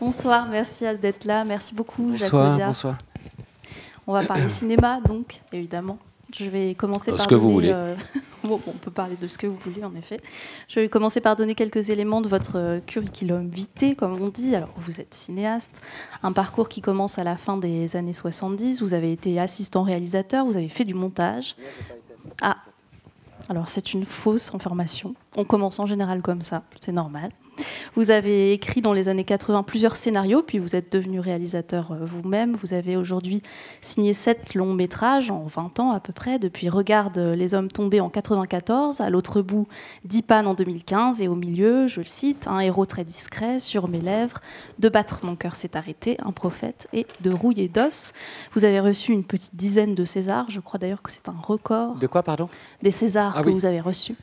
Bonsoir, merci d'être là. Merci beaucoup, bonsoir, Bonsoir. On va parler cinéma, donc, évidemment. Je vais commencer euh, par. Ce que vous voulez. Euh, on peut parler de ce que vous voulez, en effet. Je vais commencer par donner quelques éléments de votre euh, curriculum vitae, comme on dit. Alors, vous êtes cinéaste, un parcours qui commence à la fin des années 70. Vous avez été assistant réalisateur, vous avez fait du montage. Ah, alors c'est une fausse information. On commence en général comme ça, c'est normal. Vous avez écrit dans les années 80 plusieurs scénarios, puis vous êtes devenu réalisateur euh, vous-même. Vous avez aujourd'hui signé sept longs métrages en 20 ans à peu près, depuis Regarde les hommes tombés en 94, à l'autre bout, Dipan en 2015, et au milieu, je le cite, un héros très discret, sur mes lèvres, de battre mon cœur s'est arrêté, un prophète, et de rouiller d'os. Vous avez reçu une petite dizaine de Césars, je crois d'ailleurs que c'est un record. De quoi, pardon Des Césars ah que vous avez reçus.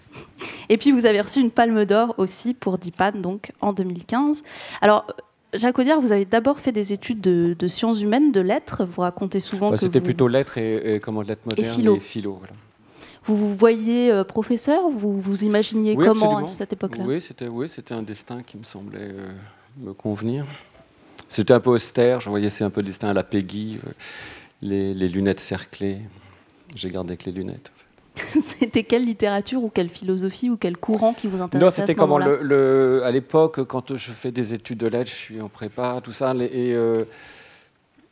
Et puis vous avez reçu une palme d'or aussi pour Dipan donc en 2015. Alors, Jacques vous avez d'abord fait des études de, sciences humaines, de lettres. Vous racontez souvent que c'était plutôt lettres et, comment lettres modernes et philo. Vous vous voyez euh, professeur Vous vous imaginiez comment à cette époque-là Oui, c'était un destin qui me semblait euh, me convenir. C'était un peu austère. Je voyais c'est un peu le destin à la Peggy, euh, les, les lunettes cerclées. J'ai gardé que les lunettes. c'était quelle littérature ou quelle philosophie ou quel courant qui vous intéressait Non, c'était comment le, à l'époque quand je fais des études de lettres, je suis en prépa, tout ça, et, euh,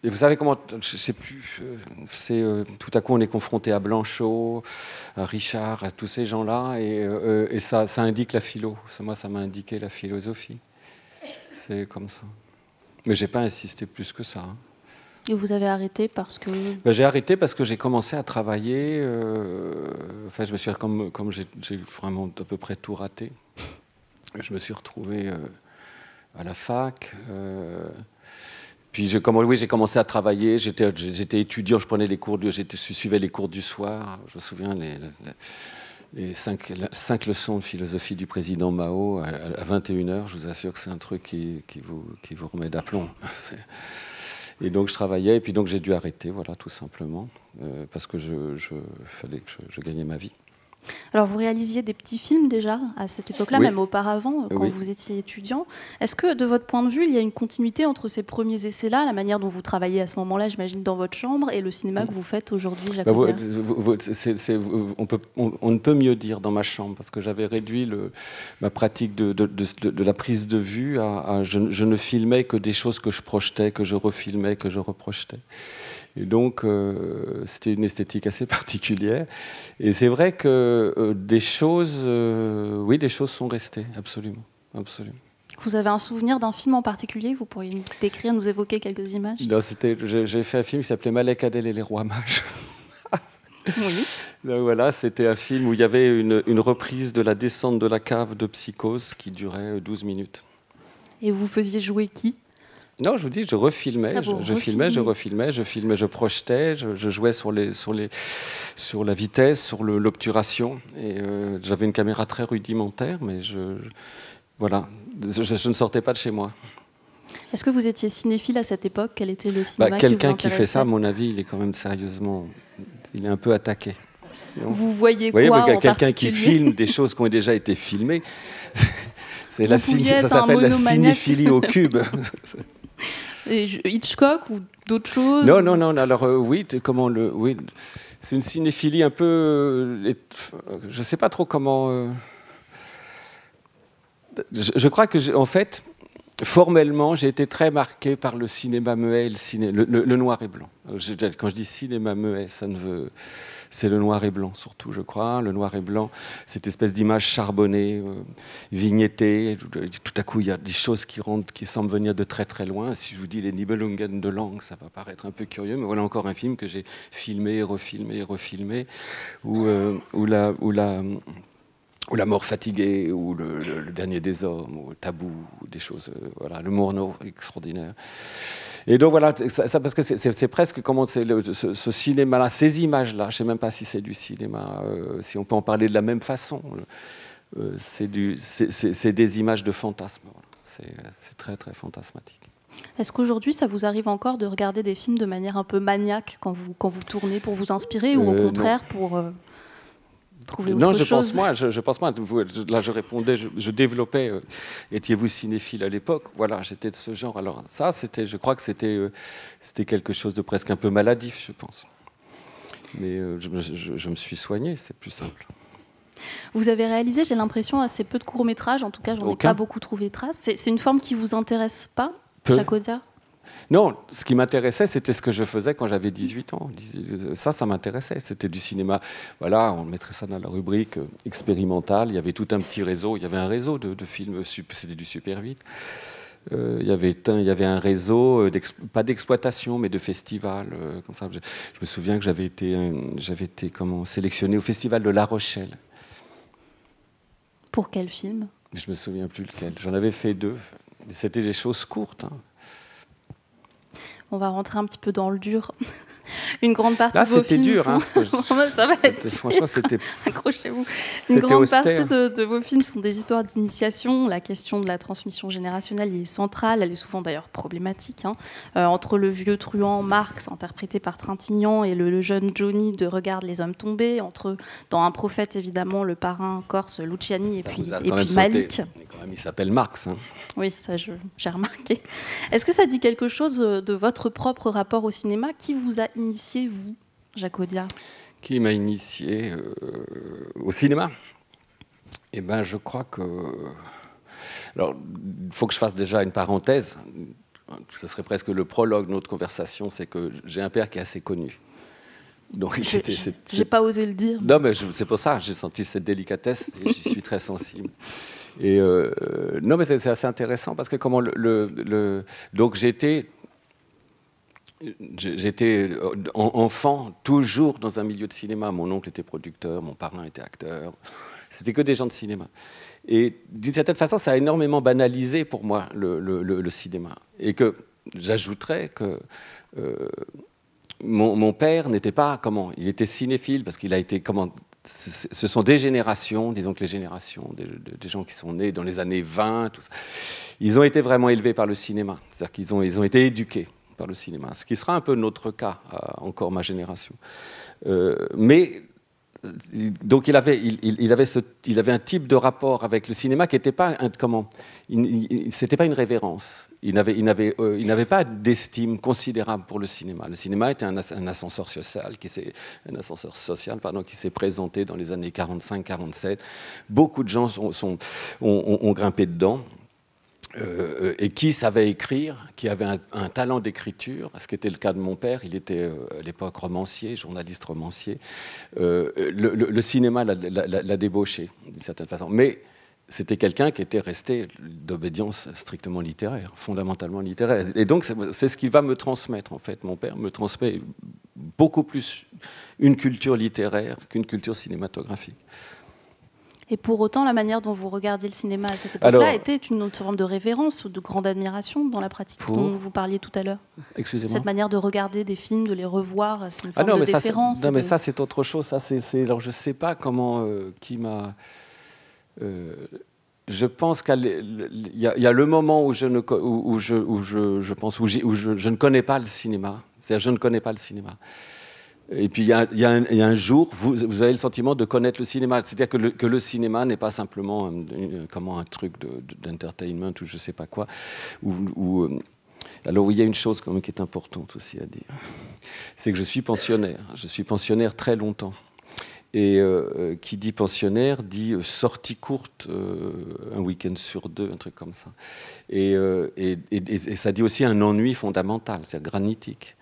et vous savez comment Je sais plus. Euh, c'est euh, tout à coup on est confronté à Blanchot, à Richard, à tous ces gens-là, et, ça, indique la philo. Moi, ça m'a indiqué la philosophie. C'est comme ça. Mais n'ai pas insisté plus que ça. Hein. Et vous avez arrêté parce que ben, J'ai arrêté parce que j'ai commencé à travailler. Euh, enfin, je me suis comme comme j'ai vraiment à peu près tout raté. Je me suis retrouvé euh, à la fac. Euh, puis j'ai oui, j'ai commencé à travailler. J'étais étudiant, je prenais les cours, je suivais les cours du soir. Je me souviens les, les, cinq, cinq, leçons de philosophie du président Mao à, 21 h Je vous assure que c'est un truc qui, qui, vous, qui vous remet d'aplomb. Et donc je travaillais, et puis donc j'ai dû arrêter, voilà, tout simplement, euh, parce que je, fallait que je gagnais ma vie. Alors vous réalisiez des petits films déjà à cette époque-là, même auparavant, quand vous étiez étudiant. Est-ce que de votre point de vue, il y a une continuité entre ces premiers essais-là, la manière dont vous travaillez à ce moment-là, j'imagine, dans votre chambre, et le cinéma que vous faites aujourd'hui, Jacques bah, on, peut, on, ne peut mieux dire dans ma chambre, parce que j'avais réduit le, ma pratique de, la prise de vue à, je, je ne filmais que des choses que je projetais, que je refilmais, que je reprojetais. Et donc, euh, c'était une esthétique assez particulière. Et c'est vrai que euh, des choses, euh, oui, des choses sont restées, absolument, absolument. Vous avez un souvenir d'un film en particulier Vous pourriez nous décrire, nous évoquer quelques images j'ai fait un film qui s'appelait Malek Adel et les rois mages. Oui. Donc voilà, c'était un film où il y avait une, une, reprise de la descente de la cave de Psychose qui durait 12 minutes. Et vous faisiez jouer qui non, je vous dis, je refilmais, ah je, je refilmais, je refilmais, je filmais, je projetais, je, jouais sur, les, sur, les, sur la vitesse, sur l'obturation. Et euh, j'avais une caméra très rudimentaire, mais je, voilà, je ne sortais pas de chez moi. Est-ce que vous étiez cinéphile à cette époque Quel était le cinéma bah, Quelqu'un qui, fait ça, à mon avis, il est quand même sérieusement, il est un peu attaqué. vous voyez quoi Vous voyez quelqu'un qui filme des choses qui ont déjà été filmées. C'est la ça s'appelle la cinéphilie au cube. et Hitchcock ou d'autres choses Non, non, non. Alors euh, oui, comment le, oui, c'est une cinéphilie un peu, je euh, je sais pas trop comment. Euh, je, crois que, en fait, formellement, j'ai été très marqué par le cinéma muet, le, ciné, le, noir et blanc. quand je dis cinéma muet, ça ne veut c'est le noir et blanc surtout, je crois. Le noir et blanc, cette espèce d'image charbonnée, euh, vignettée. Tout à coup, il y a des choses qui semblent venir de très très loin. Si je vous dis les Nibelungen de Lang, ça va paraître un peu curieux, mais voilà encore un film que j'ai filmé, refilmé, refilmé, où, euh, la... ou la mort fatiguée, ou le, dernier des hommes, ou tabou, ou des choses, euh, voilà, le mourneau extraordinaire. Et donc voilà, ça, parce que c'est presque comment ce, cinéma-là, ces images-là, je ne sais même pas si c'est du cinéma, euh, si on peut en parler de la même façon. Euh, c'est des images de fantasmes. C'est très très fantasmatique. Est-ce qu'aujourd'hui, ça vous arrive encore de regarder des films de manière un peu maniaque quand vous, quand vous tournez pour vous inspirer ou au euh, contraire pour non, je pense moi, je, pense moi. Vous, là, je répondais, je, développais. Euh, étiez-vous cinéphile à l'époque Voilà, j'étais de ce genre. Alors ça, c'était, je crois que c'était, euh, c'était quelque chose de presque un peu maladif, je pense. Mais euh, je, me suis soigné, c'est plus simple. Vous avez réalisé, j'ai l'impression, assez peu de courts métrages. En tout cas, j'en ai pas beaucoup trouvé trace. C'est une forme qui vous intéresse pas, Jacques Audiard non, ce qui m'intéressait, c'était ce que je faisais quand j'avais 18 ans. Euh, ça, ça m'intéressait. C'était du cinéma. Voilà, on mettrait ça dans la rubrique euh, expérimentale. Il y avait tout un petit réseau. Il y avait un réseau de, films. C'était du super vite. Euh, il, y avait un, réseau, pas d'exploitation, mais de festivals. Je, me souviens que j'avais été, j'avais comment, sélectionné au festival de La Rochelle. Pour quel film Je me souviens plus lequel. J'en avais fait deux. C'était des choses courtes. Hein on va rentrer un petit peu dans le dur une grande partie de vos films. sont... partie de, vos films sont des histoires d'initiation. La question de la transmission générationnelle est centrale. Elle est souvent d'ailleurs problématique. Hein. Euh, entre le vieux truand Marx, interprété par Trintignant, et le, jeune Johnny de Regarde les hommes tombés. Entre dans Un prophète, évidemment, le parrain corse Luciani et puis, Malik. Quand même, il s'appelle Marx. Hein. Oui, ça j'ai remarqué. Est-ce que ça dit quelque chose euh, de votre propre rapport au cinéma Qui vous a initié, vous, Jacques Qui m'a initié euh, au cinéma Eh bien, je crois que. Alors, il faut que je fasse déjà une parenthèse. Ce serait presque le prologue de notre conversation c'est que j'ai un père qui est assez connu. Donc, j'ai pas osé le dire. Non, mais c'est pour ça, j'ai senti cette délicatesse j'y suis très sensible. Et euh, non, mais c'est assez intéressant parce que comment le, le, le donc j'étais J'étais euh, enfant, toujours dans un milieu de cinéma. Mon oncle était producteur, mon parrain était acteur. C'était que des gens de cinéma. Et d'une certaine façon, ça a énormément banalisé pour moi le, cinéma. Et que j'ajouterais que euh, mon, père n'était pas comment Il était cinéphile parce qu'il a été comment ce sont des générations, disons que les générations des, gens qui sont nés dans les années 20, ils ont été vraiment élevés par le cinéma. C'est-à-dire qu'ils ont, ils ont été éduqués par le cinéma, ce qui sera un peu notre cas, euh, encore ma génération. Euh, mais donc il avait, il, avait un type de rapport avec le cinéma qui n'était pas un, comment c'était pas une révérence il n'avait il euh, pas d'estime considérable pour le cinéma le cinéma était un, ascenseur social qui s'est un ascenseur social pardon qui s'est présenté dans les années 45 47 beaucoup de gens sont, ont grimpé dedans euh, euh, et qui savait écrire, qui avait un, talent d'écriture, ce qui était le cas de mon père, il était euh, à l'époque romancier, journaliste romancier, le, cinéma l'a débauché d'une certaine façon. Mais c'était quelqu'un qui était resté d'obédience strictement littéraire, fondamentalement littéraire. Et donc c'est ce qu'il va me transmettre en fait, mon père me transmet beaucoup plus une culture littéraire qu'une culture cinématographique. Et pour autant, la manière dont vous regardiez le cinéma à cette époque-là était une autre forme de révérence ou de grande admiration dans la pratique dont vous parliez tout à l'heure. Excusez-moi. Cette manière de regarder des films, de les revoir, c'est une ah forme de référence non, mais ça, c'est autre chose. Ça, c'est, Alors, je ne sais pas comment, euh, qui m'a. Euh, je pense qu'il y, a le moment où je ne où, je, où je, je, pense où, je, je, ne connais pas le cinéma. C'est-à-dire, je ne connais pas le cinéma. Et puis il y, a un jour, vous, avez le sentiment de connaître le cinéma. C'est-à-dire que, le, cinéma n'est pas simplement euh, un, comment un truc d'entertainment ou je ne sais pas quoi. Ou, euh, alors il y a une chose qui est importante aussi à dire. C'est que je suis pensionnaire. Je suis pensionnaire très longtemps. Et euh, qui dit pensionnaire dit sortie courte, un week-end sur deux, un truc comme ça. Et, et ça dit aussi un ennui fondamental, c'est-à-dire granitique.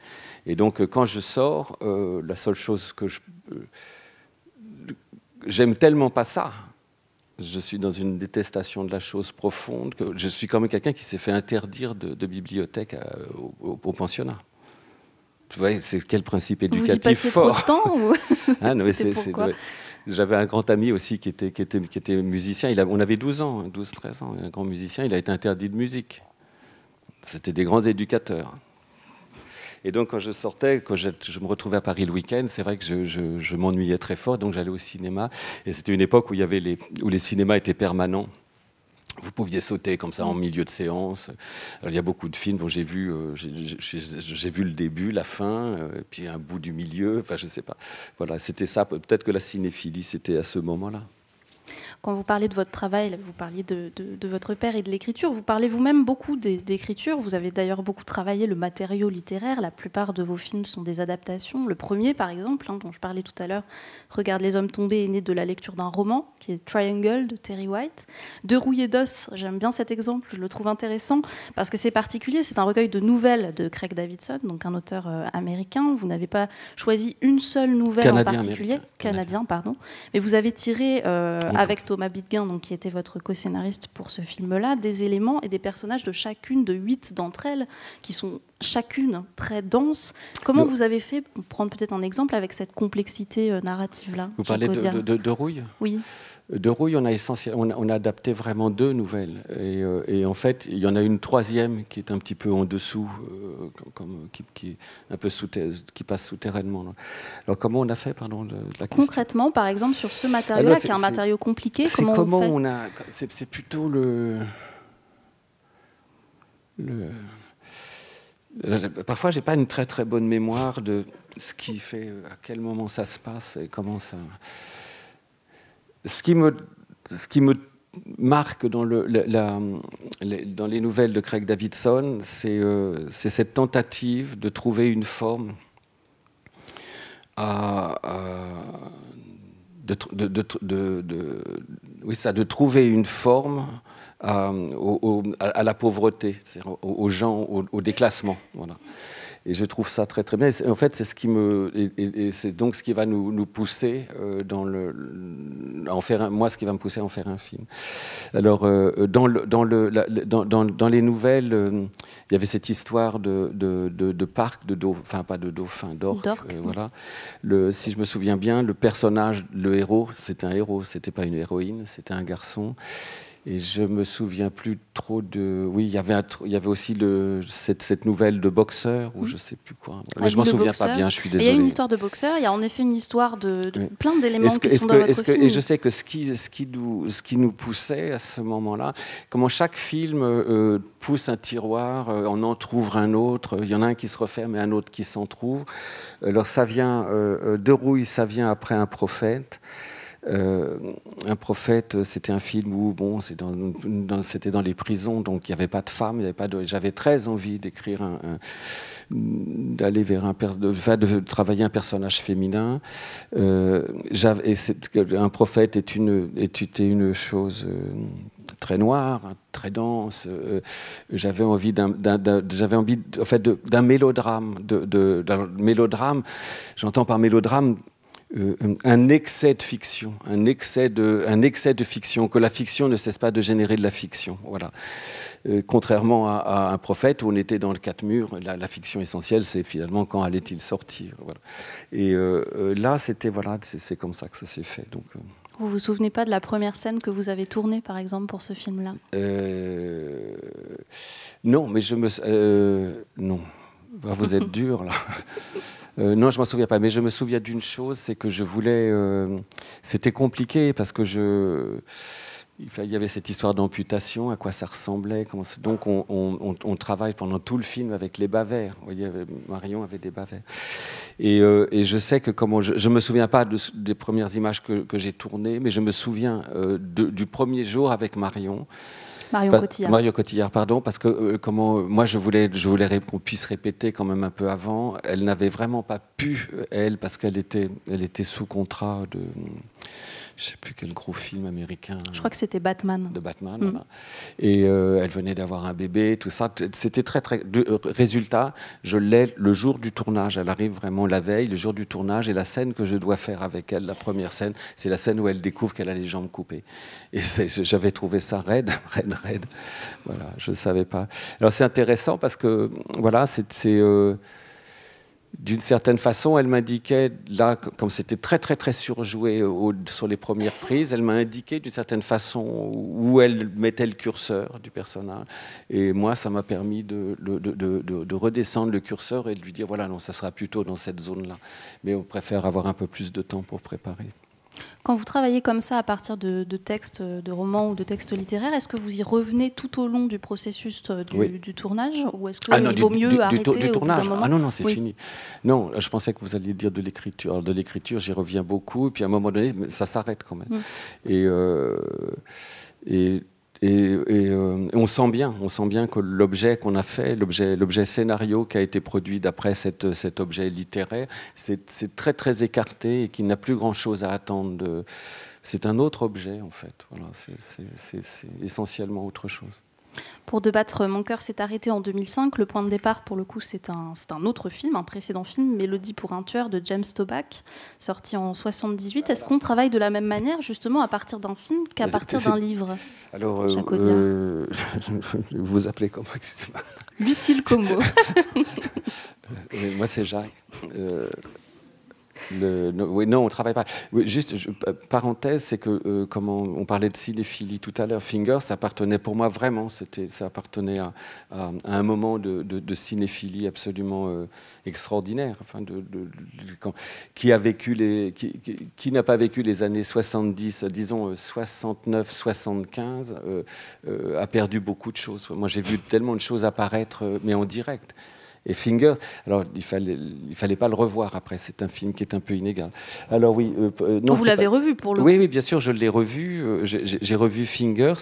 Et donc, euh, quand je sors, euh, la seule chose que je. Euh, j'aime tellement pas ça. Je suis dans une détestation de la chose profonde. Que je suis quand même quelqu'un qui s'est fait interdire de, bibliothèque au, pensionnat. Tu vois, c'est quel principe éducatif Vous y fort. Trop de temps J'avais un grand ami aussi qui était, qui était, qui était musicien. on avait 12 ans, 12-13 hein, ans. Un grand musicien, il a été interdit de musique. C'était des grands éducateurs. Et donc, quand je sortais, quand je, me retrouvais à Paris le week-end, c'est vrai que je, m'ennuyais très fort, donc j'allais au cinéma. Et c'était une époque où, les, cinémas étaient permanents. Vous pouviez sauter comme ça en milieu de séance. il y a beaucoup de films dont j'ai vu, euh, j'ai vu le début, la fin, euh, puis un bout du milieu. Enfin, je ne sais pas. Voilà, c'était ça. Peut-être que la cinéphilie, c'était à ce moment-là quand vous parlez de votre travail, vous parliez de, votre père et de l'écriture, vous parlez vous-même beaucoup d'écriture, vous avez d'ailleurs beaucoup travaillé le matériau littéraire, la plupart de vos films sont des adaptations, le premier par exemple, hein, dont je parlais tout à l'heure, Regarde les hommes tombés est né de la lecture d'un roman, qui est Triangle de Terry White, de Rouillé d'os, j'aime bien cet exemple, je le trouve intéressant, parce que c'est particulier, c'est un recueil de nouvelles de Craig Davidson, donc un auteur euh, américain, vous n'avez pas choisi une seule nouvelle en particulier, Canadien, pardon, mais vous avez tiré euh, avec avec Thomas Bidguin, donc, qui était votre co-scénariste pour ce film-là, des éléments et des personnages de chacune de huit d'entre elles, qui sont chacune très denses. Comment vous avez fait, pour prendre peut-être un exemple, avec cette complexité euh, narrative-là Vous parlez de, rouille Oui. De Rouille, on a, on, adapté vraiment deux nouvelles. Euh, et, en fait, il y en a une troisième qui est un petit peu en dessous, qui, passe souterrainement. Alors, comment on a fait, pardon, de, la Concrètement, par exemple, sur ce matériau-là, eh ben, qui est un matériau compliqué, comment, on, fait C'est plutôt le. le Parfois, n'ai pas une très très bonne mémoire de ce qui fait, à quel moment ça se passe et comment ça ce qui me, marque dans, les, nouvelles de Craig Davidson, euh, c'est cette tentative de trouver une forme à, de, ça, de, trouver une forme euh, à, la pauvreté, aux gens, au, déclassement. Et je trouve ça très très bien. en fait, c'est ce qui me et, c'est donc ce qui va nous, pousser euh, dans le en faire moi ce qui va me pousser à en faire un film. Alors euh, dans le, dans le dans, dans, dans, les nouvelles, euh, il y avait cette histoire de de, de, parc de enfin pas de dauphin d'orque. voilà. Le, si je me souviens bien, le personnage, le héros, c'était un héros, c'était pas une héroïne, c'était un garçon. Et je me souviens plus trop de. Oui, il y avait, il y avait aussi cette, cette nouvelle de boxeur, ou je hmm. je sais plus quoi. Ah, Mais je m'en souviens pas bien, je suis désolé. Il y a une histoire de boxeur, il y a en effet une histoire de, plein d'éléments qui sont dans votre film. et je sais que ce qui, ce, qui nous, ce qui nous poussait à ce moment-là, comment chaque film euh, pousse un tiroir, euh, on en trouve un autre, il y en a un qui se referme et un autre qui s'en trouve. Alors ça vient, euh, de Rouille, ça vient après un prophète. Euh, un prophète, c'était un film où, bon, c'était dans, dans, les prisons, donc il n'y avait pas de femmes, y avait pas j'avais très envie d'écrire, un, d'aller vers un, personnage, de, travailler un personnage féminin. Euh, un prophète est une, une chose euh, très noire, hein, très dense. j'avais envie d'un, j'avais envie, fait, d'un mélodrame. de, mélodrame, j'entends par mélodrame euh, un excès de fiction, un excès de, un excès de fiction, que la fiction ne cesse pas de générer de la fiction. Voilà. Euh, contrairement à, un prophète où on était dans le quatre murs, la, fiction essentielle, c'est finalement quand allait-il sortir. Et euh, là, c'était voilà, c'est comme ça que ça s'est fait. Donc. Vous vous souvenez pas de la première scène que vous avez tournée, par exemple, pour ce film-là Non, mais je me non. Bah, vous êtes dur là. Euh, non, je m'en souviens pas, mais je me souviens d'une chose, c'est que je voulais. Euh, c'était compliqué parce que je. Il y avait cette histoire d'amputation, à quoi ça ressemblait. donc on, travaille pendant tout le film avec les bas Vous voyez, euh, Marion avait des bas Et, je sais que comment je, ne me souviens pas des premières images que, j'ai tournées, mais je me souviens du premier jour avec Marion. Marion Cotillard. Marion Cotillard, pardon, parce que euh, comment, euh, moi je voulais, je voulais qu'on puisse répéter quand même un peu avant. Elle n'avait vraiment pas pu, elle, parce qu'elle était, elle était sous contrat de je sais plus quel gros film américain. Je crois que c'était Batman. De Batman, mm. voilà. Et euh, elle venait d'avoir un bébé, tout ça. C'était très, très. Euh, résultat, je l'ai le jour du tournage. Elle arrive vraiment la veille, le jour du tournage. Et la scène que je dois faire avec elle, la première scène, c'est la scène où elle découvre qu'elle a les jambes coupées. Et j'avais trouvé ça raide, raide, raide. Voilà, je ne savais pas. Alors c'est intéressant parce que, voilà, c'est. Euh, d'une certaine façon, elle m'indiquait, là, comme c'était très, très, très surjoué sur les premières prises, elle m'a indiqué d'une certaine façon où elle mettait le curseur du personnage. Et moi, ça m'a permis de, redescendre le curseur et de lui dire, voilà, non, ça sera plutôt dans cette zone-là. Mais on préfère avoir un peu plus de temps pour préparer. Quand vous travaillez comme ça à partir de, textes, de romans ou de textes littéraires, est-ce que vous y revenez tout au long du processus euh, du, tournage ou est-ce qu'il ah vaut mieux du, arrêter du, tournage Ah non non c'est fini. Non, je pensais que vous alliez dire de l'écriture. De l'écriture, j'y reviens beaucoup et puis à un moment donné, ça s'arrête quand même. Mm. Et euh, et euh, et, on sent bien, on sent bien que l'objet qu'on a fait, l'objet scénario qui a été produit d'après cet objet littéraire, c'est très très écarté et qui n'a plus grand chose à attendre. C'est un autre objet en fait. Voilà, c'est essentiellement autre chose. Pour débattre, Mon cœur s'est arrêté en 2005. Le point de départ, pour le coup, c'est un, un, autre film, un précédent film, Mélodie pour un tueur de James Toback, sorti en 78. Est-ce qu'on travaille de la même manière, justement, à partir d'un film qu'à partir d'un livre Alors, vous euh, euh, vous appelez comment Excusez-moi. Lucille Como. Euh, moi, c'est Jacques non, on ne travaille pas. juste, parenthèse, c'est que, euh, comme on parlait de cinéphilie tout à l'heure, Finger, ça appartenait pour moi vraiment, ça appartenait à, un moment de, cinéphilie absolument euh, extraordinaire, qui a vécu qui, n'a pas vécu les années 70, euh, disons 69, 75, a perdu beaucoup de choses. Moi, j'ai vu tellement de choses apparaître, mais en direct et Fingers, Alors, il fallait, il fallait pas le revoir après. C'est un film qui est un peu inégal. Alors oui, euh, euh, non, vous l'avez revu pour le. Oui, oui, bien sûr, je l'ai revu. Euh, j'ai revu Fingers.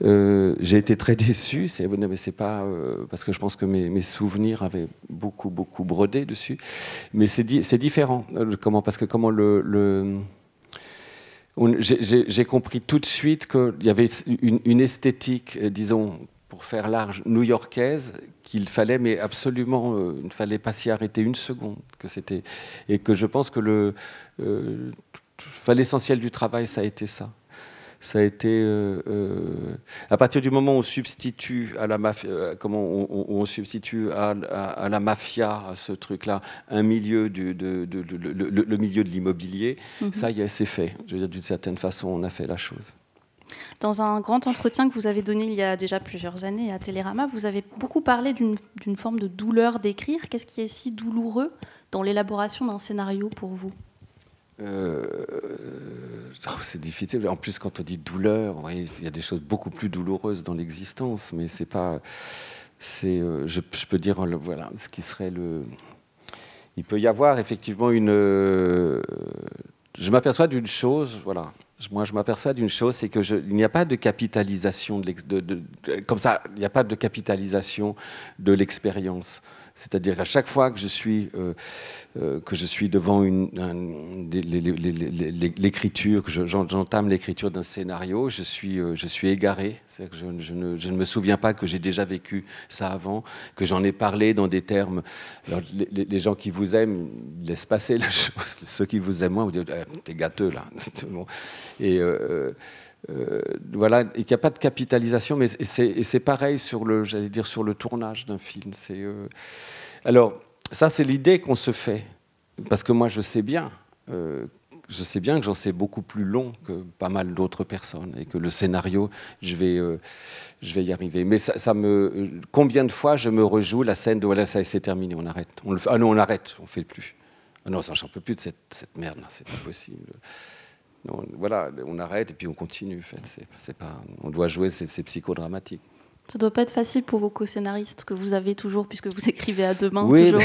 J'ai été très déçu. C'est pas parce que je pense que mes, souvenirs avaient beaucoup, beaucoup brodé dessus. Mais c'est différent. Comment Parce que comment le, j'ai compris tout de suite qu'il y avait une, une esthétique, disons, pour faire large, new-yorkaise, qu'il fallait, mais absolument, euh, il ne fallait pas s'y arrêter une seconde, que c'était et que je pense que le euh, l'essentiel du travail, ça a été ça ça a été euh, à partir du moment où on substitue à la mafia, comment on, on, substitue à, la mafia à ce truc-là un milieu de, le, milieu de l'immobilier, mmh. ça y est, c'est fait. Je veux dire d'une certaine façon, on a fait la chose. Dans un grand entretien que vous avez donné il y a déjà plusieurs années à Télérama, vous avez beaucoup parlé d'une forme de douleur d'écrire. Qu'est-ce qui est si douloureux dans l'élaboration d'un scénario pour vous euh, oh, c'est difficile. En plus, quand on dit douleur, il y a des choses beaucoup plus douloureuses dans l'existence, mais c'est pas. C'est, euh, je, je, peux dire voilà ce qui serait le. Il peut y avoir effectivement une. Euh, je m'aperçois d'une chose, voilà moi, je m'aperçois d'une chose, c'est que il n'y a pas de capitalisation de, comme ça, il n'y a pas de capitalisation de l'expérience. C'est-à-dire qu'à chaque fois que je suis, euh, euh, que je suis devant une, l'écriture, que j'entame l'écriture d'un scénario, je suis, euh, je suis égaré. Que je, ne, je, ne, me souviens pas que j'ai déjà vécu ça avant, que j'en ai parlé dans des termes. les, gens qui vous aiment laissent passer la chose. Ceux qui vous aiment moins, vous dites eh, T'es gâteux là. Et. Euh, voilà, et qu'il n'y a pas de capitalisation, mais c'est pareil sur le, j'allais dire, sur le tournage d'un film. C'est euh, alors ça, c'est l'idée qu'on se fait, parce que moi, je sais bien, euh, je sais bien que j'en sais beaucoup plus long que pas mal d'autres personnes, et que le scénario, je vais, je vais y arriver. Mais ça, me, combien de fois je me rejoue la scène de voilà, ça c'est terminé, on arrête, on ah non, on arrête, on fait plus. Ah non, ça, j'en peux plus de cette, cette merde, c'est pas possible voilà, on arrête et puis on continue. En fait. pas, on doit jouer, c'est psychodramatique. Ça doit pas être facile pour vos co-scénaristes que vous avez toujours, puisque vous écrivez à deux mains toujours.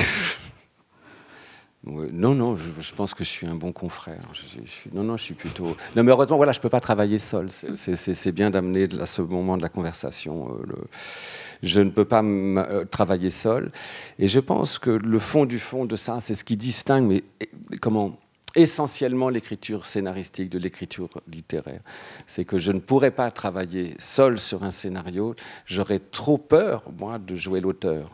non, non, je, pense que je suis un bon confrère. Je, non, non, je suis plutôt. Non, mais heureusement, voilà, je peux pas travailler seul. C'est bien d'amener à ce moment de la conversation. Euh, le... Je ne peux pas euh, travailler seul, et je pense que le fond du fond de ça, c'est ce qui distingue. Mais comment essentiellement l'écriture scénaristique, de l'écriture littéraire. C'est que je ne pourrais pas travailler seul sur un scénario, j'aurais trop peur, moi, de jouer l'auteur.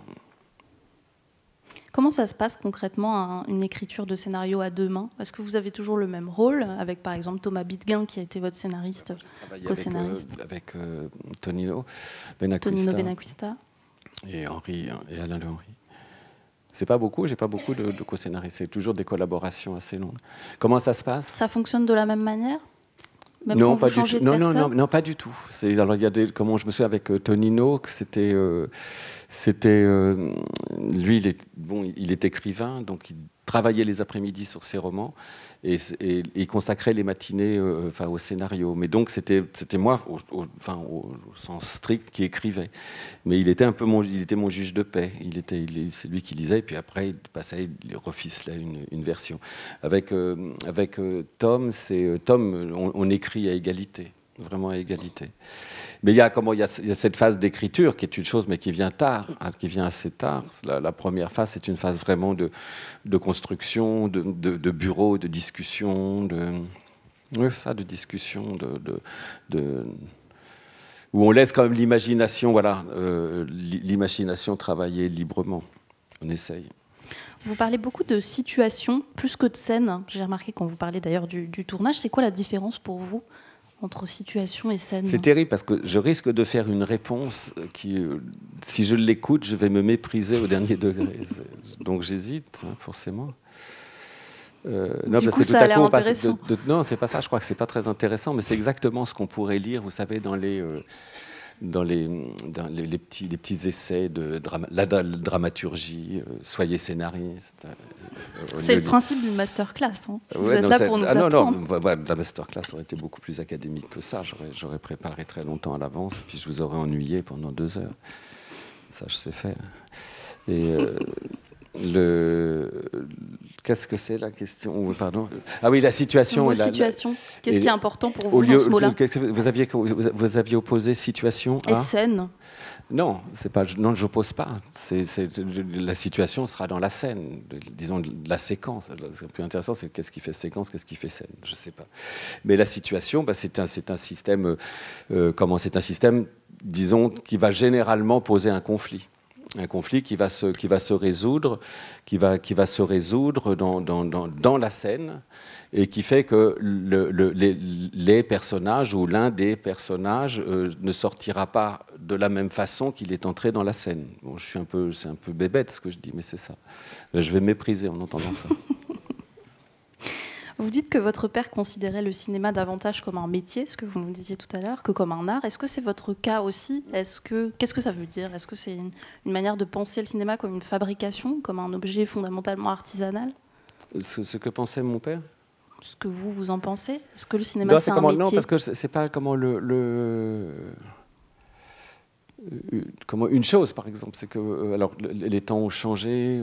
Comment ça se passe concrètement une écriture de scénario à deux mains est que vous avez toujours le même rôle avec par exemple Thomas Bitguin, qui a été votre scénariste, co-scénariste euh, Avec, euh, Tonino Benacquista. Et, Henri, euh, et Alain Le Henry. C'est pas beaucoup, j'ai pas beaucoup de, co-scénaristes. C'est toujours des collaborations assez longues. Comment ça se passe Ça fonctionne de la même manière non, pas du tout. Non, non, non, non, pas du tout. C'est alors il y a comment je me souviens avec euh, Tonino que c'était euh, c'était euh, lui il est bon il est écrivain donc il travaillait les après-midi sur ses romans et, il consacrait les matinées euh, enfin, au scénario. Mais donc c'était moi, au, enfin, au, sens strict, qui écrivait. Mais il était un peu mon, il était mon juge de paix. Il était, c'est lui qui lisait. Et puis après, il passait, il une, version. Avec, euh, avec euh, Tom, c'est Tom, on, écrit à égalité vraiment à égalité. Mais il y a, comment, il y a, cette phase d'écriture qui est une chose, mais qui vient tard, hein, qui vient assez tard. La, première phase, c'est une phase vraiment de, de construction, de, de, de, bureau, de discussion, de ça, de discussion, de, où on laisse quand même l'imagination, voilà, euh, l'imagination travailler librement. On essaye. Vous parlez beaucoup de situation plus que de scène. J'ai remarqué quand vous parlez d'ailleurs du tournage. C'est quoi la différence pour vous entre situation et scène. C'est terrible parce que je risque de faire une réponse qui, euh, si je l'écoute, je vais me mépriser au dernier degré. Donc j'hésite, hein, forcément. Euh, non, parce que tout à coup, non, c'est pas ça. Je crois que c'est pas très intéressant, mais c'est exactement ce qu'on pourrait lire, vous savez, dans les euh, dans les, les, petits, les petits essais de la, dramaturgie, euh, soyez scénariste. Euh, euh, c'est le principe du masterclass. Hein. Vous êtes là pour nous ah, apprendre. Non, non, la masterclass aurait été beaucoup plus académique que ça. J'aurais préparé très longtemps à l'avance, puis je vous aurais ennuyé pendant deux heures. Ça, je sais faire. Et le, Qu'est-ce que c'est la question Pardon. Ah oui, la situation. La situation. Qu'est-ce qui est important pour vous dans ce mot-là vous aviez, opposé situation à... Et scène. Non, c'est pas. Non, je n'oppose pas. C'est la situation sera dans la scène, disons la séquence. Ce qui est plus intéressant, c'est qu'est-ce qui fait séquence, qu'est-ce qui fait scène. Je ne sais pas. Mais la situation, bah, c'est un, un, système. Euh, euh, comment c'est un système, disons, qui va généralement poser un conflit un conflit qui va se, qui va se résoudre, qui va, qui va se résoudre dans, la scène et qui fait que les, personnages ou l'un des personnages euh, ne sortira pas de la même façon qu'il est entré dans la scène. je suis un peu, c'est un peu bébête ce que je dis, mais c'est ça. Je vais mépriser en entendant ça. Vous dites que votre père considérait le cinéma davantage comme un métier, ce que vous nous disiez tout à l'heure, que comme un art. Est-ce que c'est votre cas aussi Est-ce que qu'est-ce que ça veut dire Est-ce que c'est une, manière de penser le cinéma comme une fabrication, comme un objet fondamentalement artisanal ce, que pensait mon père ce que vous, vous en pensez Est-ce que le cinéma, c'est un métier Non, parce que c'est pas comment le, euh, euh, comment une chose, par exemple, c'est que euh, alors les temps ont changé,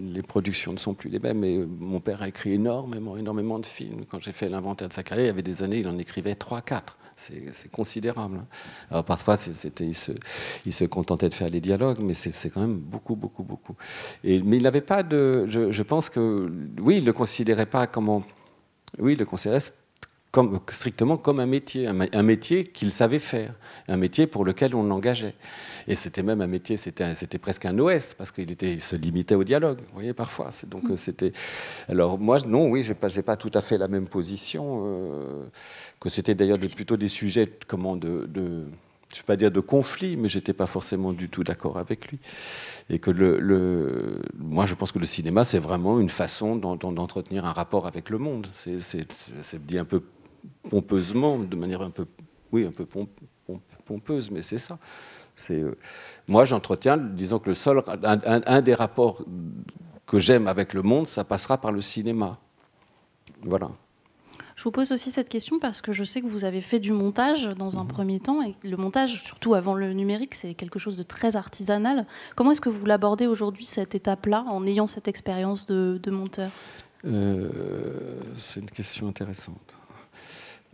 les productions ne sont plus les mêmes. Mais mon père a écrit énormément, énormément de films. Quand j'ai fait l'inventaire de sa carrière, il y avait des années, il en écrivait 3-4 c'est considérable. Hein. parfois, c'était, il, se, contentait de faire les dialogues, mais c'est quand même beaucoup, beaucoup, beaucoup. Et, mais il n'avait pas de. Je, pense que, oui, il ne le considérait pas comme. oui, il le considérait strictement comme un métier, un, métier qu'il savait faire, un métier pour lequel on l'engageait. Et c'était même un métier, c'était presque un OS, parce qu'il se limitait au dialogue, vous voyez, parfois. Donc euh, c'était. Alors moi, non, oui, je n'ai pas, pas, tout à fait la même position, euh, que c'était d'ailleurs plutôt des sujets comment, de, je ne vais pas dire de conflit, mais j'étais pas forcément du tout d'accord avec lui. Et que le, le, moi, je pense que le cinéma, c'est vraiment une façon d'entretenir un rapport avec le monde. C'est dit un peu pompeusement, de manière un peu, oui, un peu pompeuse, mais c'est ça. Euh, moi, j'entretiens, disons que le seul, un, des rapports que j'aime avec le monde, ça passera par le cinéma. Voilà. Je vous pose aussi cette question parce que je sais que vous avez fait du montage dans un mhm. premier temps, et le montage, surtout avant le numérique, c'est quelque chose de très artisanal. Comment est-ce que vous l'abordez aujourd'hui, cette étape-là, en ayant cette expérience de, monteur euh, C'est une question intéressante.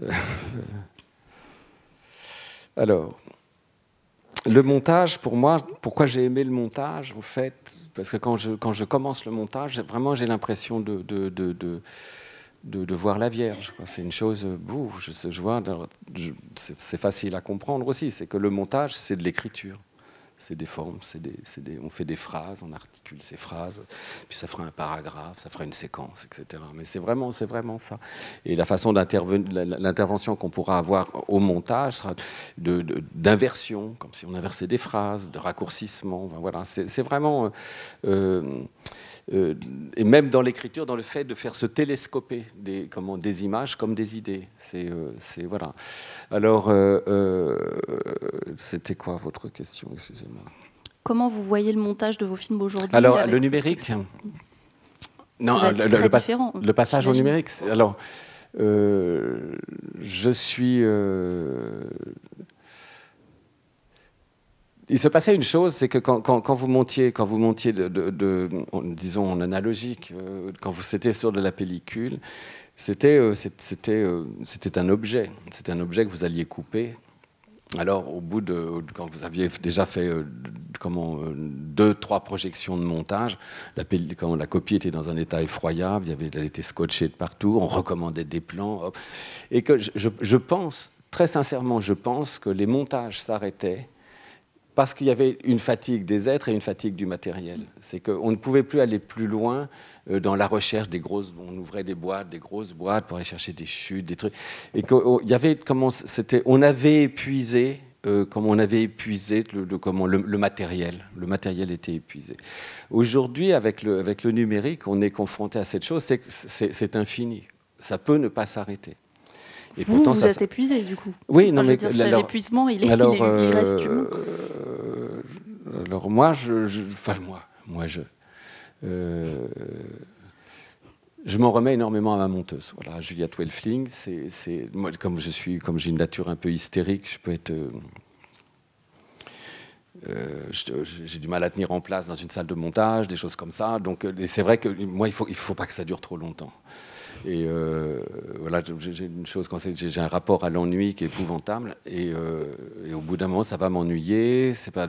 Alors, le montage, pour moi, pourquoi j'ai aimé le montage, en fait, parce que quand je, commence le montage, vraiment, j'ai l'impression de voir la Vierge. C'est une chose, euh, bouh je, je vois, c'est facile à comprendre aussi, c'est que le montage, c'est de l'écriture c'est des formes, des, des, on fait des phrases, on articule ces phrases, puis ça fera un paragraphe, ça fera une séquence, etc. Mais c'est vraiment, c'est vraiment ça. Et la façon d'intervenir, l'intervention qu'on pourra avoir au montage sera d'inversion, de, comme si on inversait des phrases, de raccourcissement. voilà, c'est vraiment. Euh, euh, euh, et même dans l'écriture, dans le fait de faire se télescoper des, comment, des images comme des idées. C'est, euh, voilà. Alors, euh, c'était quoi votre question Excusez-moi. Comment vous voyez le montage de vos films aujourd'hui Alors, le numérique. Non, le, le, passage au numérique. Alors, je suis il se passait une chose, c'est que quand, vous montiez, quand vous montiez de, disons en analogique, euh, quand vous étiez sur de la pellicule, euh, euh, c'était un objet, c'était un objet que vous alliez couper. Alors au bout de quand vous aviez déjà fait comment deux trois projections de montage, la, quand la copie était dans un état effroyable, il y avait, elle était scotchée de partout, on recommandait des plans, et que je pense très sincèrement, je pense que les montages s'arrêtaient parce qu'il y avait une fatigue des êtres et une fatigue du matériel. C'est qu'on ne pouvait plus aller plus loin euh, dans la recherche des grosses. On ouvrait des boîtes, des grosses boîtes pour aller chercher des chutes, des trucs. Et qu'il oh, y avait comment c'était. On avait épuisé. Euh, on avait épuisé le, comment, le, matériel. Le matériel était épuisé. Aujourd'hui, avec le, avec le numérique, on est confronté à cette chose, c'est que c'est infini. Ça peut ne pas s'arrêter. Et vous, pourtant, vous êtes épuisé du coup. Oui, non, mais l'épuisement, il, il, euh, reste humain. Euh, alors moi, je, enfin moi, moi je, euh, je m'en remets énormément à ma monteuse. Voilà, Julia Twelfling, c'est, moi comme je suis, comme j'ai une nature un peu hystérique, je peux être j'ai du mal à tenir en place dans une salle de montage, des choses comme ça. Donc, c'est vrai que moi, il faut, il faut pas que ça dure trop longtemps. Et euh, voilà, j'ai une chose, j'ai un rapport à l'ennui qui est épouvantable. Euh, et, au bout d'un moment, ça va m'ennuyer. C'est pas,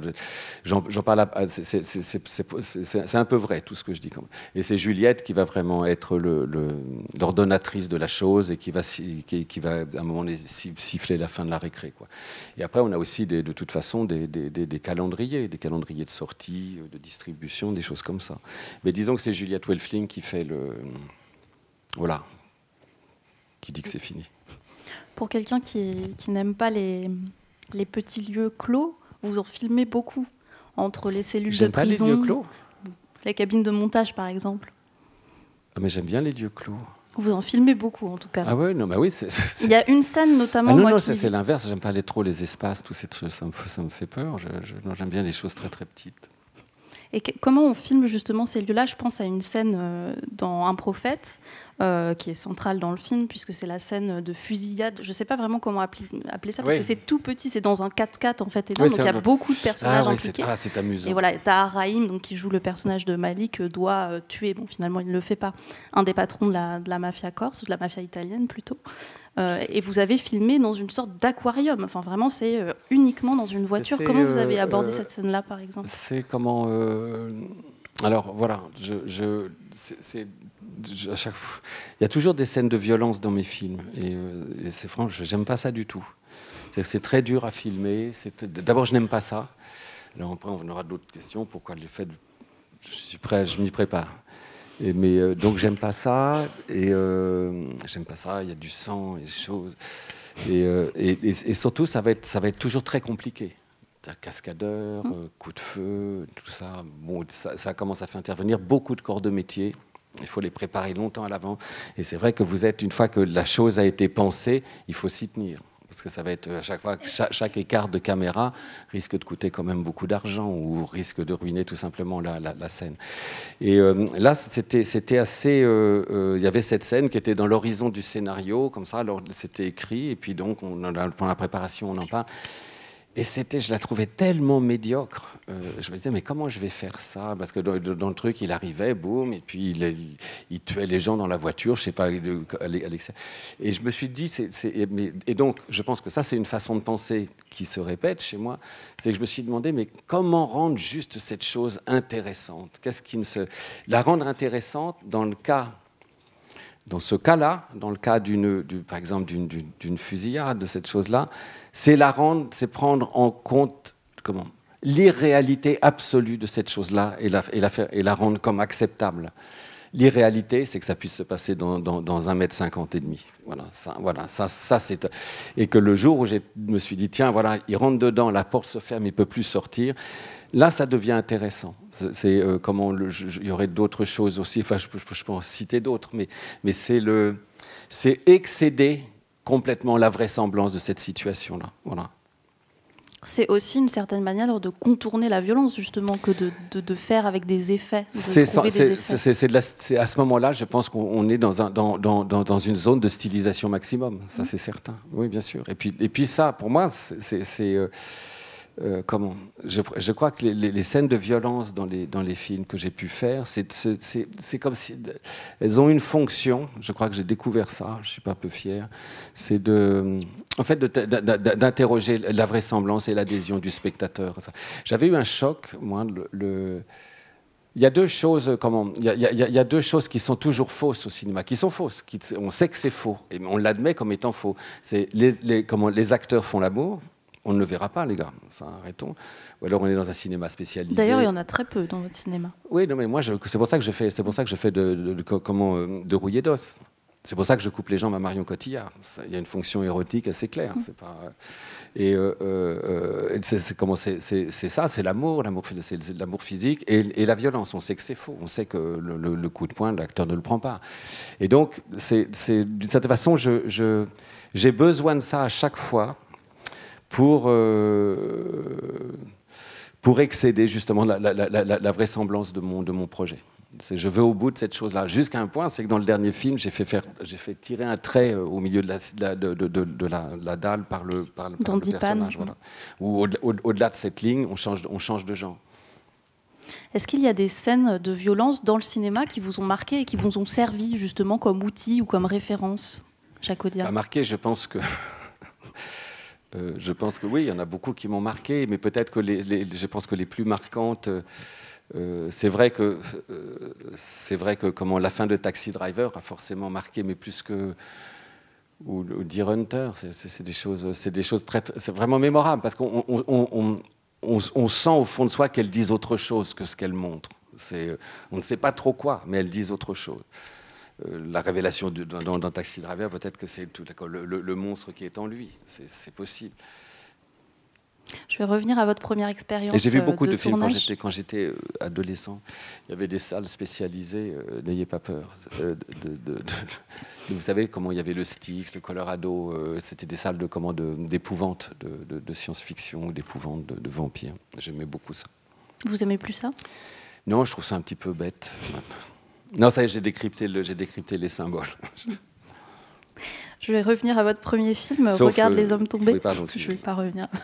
j'en parle. C'est un peu vrai tout ce que je dis. Et c'est Juliette qui va vraiment être l'ordonnatrice le, de la chose et qui va, qui, va à un moment siffler la fin de la récré. Quoi. Et après, on a aussi de toute façon des, des, calendriers, des calendriers de sortie, de distribution, des choses comme ça. Mais disons que c'est Juliette Welfling qui fait le voilà. Qui dit que c'est fini Pour quelqu'un qui, n'aime pas les, les, petits lieux clos, vous en filmez beaucoup. Entre les cellules de pas Les lieux clos La cabine de montage, par exemple. Ah, mais j'aime bien les lieux clos. Vous en filmez beaucoup, en tout cas. Ah ouais, non, mais bah oui. Il y a une scène notamment. Ah non, non, c'est l'inverse. J'aime pas les, trop les espaces, tout ces trucs. Ça me, ça me fait peur. j'aime bien les choses très très petites. Et comment on filme justement ces lieux-là Je pense à une scène euh, dans Un prophète, euh, qui est centrale dans le film, puisque c'est la scène de fusillade. Je ne sais pas vraiment comment appeler, ça, parce que c'est tout petit, c'est dans un 4x4 en fait, et donc il y a beaucoup de personnages ah, impliqués. Ah, c'est amusant. Et voilà, Tahar Rahim, donc, qui joue le personnage de Malik, euh, doit tuer, bon finalement il ne le fait pas, un des patrons de la, de la mafia corse, ou de la mafia italienne plutôt. Euh, et vous avez filmé dans une sorte d'aquarium. Enfin, vraiment, c'est euh, uniquement dans une voiture. Comment vous avez euh, abordé cette scène-là, par exemple C'est comment. Alors voilà, je, je, il y a toujours des scènes de violence dans mes films. Et, c'est franc, j'aime pas ça du tout. C'est très dur à filmer. D'abord, je n'aime pas ça. Alors après, on aura d'autres questions. Pourquoi les faits Je suis prêt, je m'y prépare mais euh, donc j'aime pas ça. Et euh, j'aime pas ça. Il y a du sang et des choses. Euh, et, surtout, ça va être, ça va être toujours très compliqué. Cascadeur, mm. coup de feu, tout ça. Bon, ça, ça commence à faire intervenir beaucoup de corps de métier. Il faut les préparer longtemps à l'avant. Et c'est vrai que vous êtes, une fois que la chose a été pensée, il faut s'y tenir parce que ça va être euh, à chaque fois, chaque, chaque écart de caméra risque de coûter quand même beaucoup d'argent ou risque de ruiner tout simplement la, scène. Et euh, là, c'était assez. Euh, il y avait cette scène qui était dans l'horizon du scénario, comme ça, alors c'était écrit, et puis donc, on, pendant la préparation, on en parle. Et c'était, je la trouvais tellement médiocre. Euh, je me disais, mais comment je vais faire ça Parce que dans, le truc, il arrivait, boum, et puis il, tuait les gens dans la voiture, je sais pas. Et je me suis dit, et donc, je pense que ça, c'est une façon de penser qui se répète chez moi. C'est que je me suis demandé, mais comment rendre juste cette chose intéressante Qu'est-ce qui ne se. La rendre intéressante dans le cas dans ce cas-là, dans le cas par exemple d'une, fusillade, de cette chose-là, c'est la rendre, c'est prendre en compte comment l'irréalité absolue de cette chose-là et la, et la, rendre comme acceptable. L'irréalité, c'est que ça puisse se passer dans, dans, mètre cinquante et demi. Voilà, voilà, ça, ça c'est et que le jour où je me suis dit tiens, voilà, il rentre dedans, la porte se ferme, il peut plus sortir. Là, ça devient intéressant. C'est euh, comment il y aurait d'autres choses aussi. Enfin, je, je peux en citer d'autres, mais, mais c'est le, c'est excéder complètement la vraisemblance de cette situation-là. Voilà. C'est aussi une certaine manière de contourner la violence, justement, que de, faire avec des effets. C'est à ce moment-là, je pense qu'on est dans, un, dans, une zone de stylisation maximum, ça mmh. c'est certain. Oui, bien sûr. Et puis, et puis ça, pour moi, c'est euh, euh, comment je, crois que les, scènes de violence dans les, dans les films que j'ai pu faire, c'est comme si elles ont une fonction. Je crois que j'ai découvert ça. Je suis pas un peu fier. C'est de, en fait, d'interroger la vraisemblance et l'adhésion du spectateur. J'avais eu un choc, moi, le, il y a deux choses, comment, il, y a, deux choses qui sont toujours fausses au cinéma, qui sont fausses. Qui, on sait que c'est faux, et on l'admet comme étant faux. C'est les, comment les acteurs font l'amour, on ne le verra pas, les gars. Ça, arrêtons. Ou alors on est dans un cinéma spécialisé. D'ailleurs, il y en a très peu dans votre cinéma. Oui, non, mais moi, c'est pour ça que je fais, c'est pour ça que je fais de, comment, euh, de rouiller d'os. C'est pour ça que je coupe les jambes à Marion Cotillard. Il y a une fonction érotique assez claire. C'est pas... Euh, et euh, c'est ça, c'est l'amour, l'amour physique et, la violence. On sait que c'est faux. On sait que le, coup de poing, l'acteur ne le prend pas. Et donc, d'une certaine façon, j'ai besoin de ça à chaque fois pour, euh, pour excéder justement la, vraisemblance de mon, de mon projet. Je veux au bout de cette chose-là. Jusqu'à un point, c'est que dans le dernier film, j'ai fait, faire, fait tirer un trait euh, au milieu de la, de, la, dalle par le, par, le, personnage. Ou au-delà de cette ligne, on change, on change de genre. Est-ce qu'il y a des scènes de violence dans le cinéma qui vous ont marqué et qui vous ont servi justement comme outil ou comme référence, Jacodia Marqué, je pense que euh, je pense que oui, il y en a beaucoup qui m'ont marqué, mais peut-être que les, je pense que les plus marquantes, euh, c'est vrai que euh, c'est vrai que comment la fin de Taxi Driver a forcément marqué, mais plus que ou, ou Deer Hunter, c'est des choses, c'est des choses très, c'est vraiment mémorable parce qu'on sent au fond de soi qu'elles disent autre chose que ce qu'elles montrent. on ne sait pas trop quoi, mais elles disent autre chose. Euh, la révélation d'un Taxi Driver, peut-être que c'est le, le, le, monstre qui est en lui. C'est possible. Je vais revenir à votre première expérience. J'ai vu euh, beaucoup de, films quand j'étais euh, adolescent. Il y avait des salles spécialisées, n'ayez pas peur. vous savez comment il y avait le Styx, le Colorado, c'était des salles de comment d'épouvante, de, science-fiction, ou d'épouvante, de, vampires. J'aimais beaucoup ça. Vous aimez plus ça Non, je trouve ça un petit peu bête. Non, ça y est, j'ai décrypté, le, décrypté les symboles. Je vais revenir à votre premier film, Regarde les euh, hommes tombés. Je ne vais pas revenir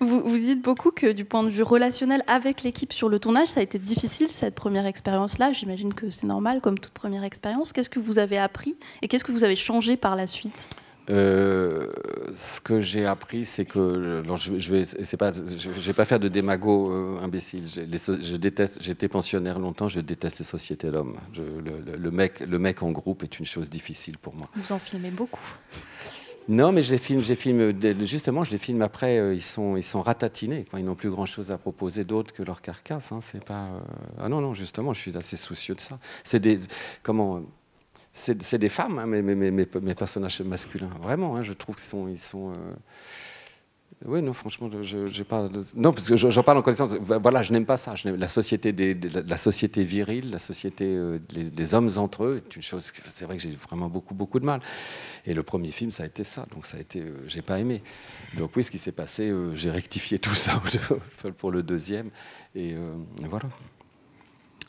vous, dites beaucoup que du point de vue relationnel avec l'équipe sur le tournage, ça a été difficile cette première expérience-là. J'imagine que c'est normal comme toute première expérience. Qu'est-ce que vous avez appris et qu'est-ce que vous avez changé par la suite euh, ce que j'ai appris, c'est que je, je, vais, c'est pas, je, vais pas faire de démago euh, imbécile. je déteste, j'étais pensionnaire longtemps, je déteste les sociétés l'homme. le, mec, le mec en groupe est une chose difficile pour moi. Vous en filmez beaucoup. Non, mais j'ai filmé. j'ai Justement, je les filme après. Euh, ils sont, ils sont ratatinés. Ils n'ont plus grand-chose à proposer d'autre que leur carcasse. Hein. C'est pas. Ah non, non. Justement, je suis assez soucieux de ça. C'est des. Comment c'est des femmes, hein, mais mes, personnages masculins. Vraiment, hein, je trouve qu'ils sont. Ils sont euh, Oui, non, franchement, je, je pas... Non, parce que j'en parle en connaissance. Bah, voilà, je n'aime pas ça. Je la société, des, la société virile, la société des, euh, hommes entre eux, une chose. C'est vrai que j'ai vraiment beaucoup, beaucoup de mal. Et le premier film, ça a été ça. Donc, ça a été. Je euh, j'ai pas aimé. Donc, oui, ce qui s'est passé, j'ai rectifié tout ça pour le deuxième. Et voilà.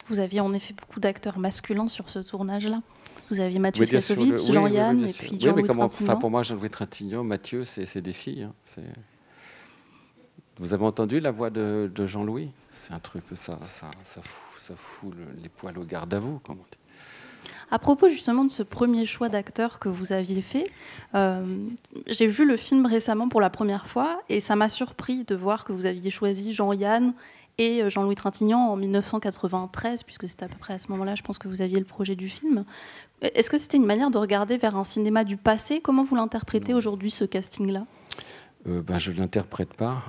Vous aviez en effet beaucoup d'acteurs masculins sur ce tournage-là vous aviez Mathieu Kassovitz, Jean-Yann et puis Jean-Louis Trintignant. Pour moi, Jean-Louis Trintignant, Mathieu, c'est des filles. Hein. c'est... Vous avez entendu la voix de, Jean-Louis C'est un truc, ça, ça, fout, ça les poils au garde à vous, À propos justement de ce premier choix d'acteur que vous aviez fait, euh, j'ai vu le film récemment pour la première fois et ça m'a surpris de voir que vous aviez choisi Jean-Yann euh, Jean-Louis Trintignant en 1993, puisque c'est à peu près à ce moment-là, je pense que vous aviez le projet du film. Euh, est-ce que c'était une manière de regarder vers un cinéma du passé Comment vous l'interprétez aujourd'hui, ce casting-là euh, ben, Je ne l'interprète pas.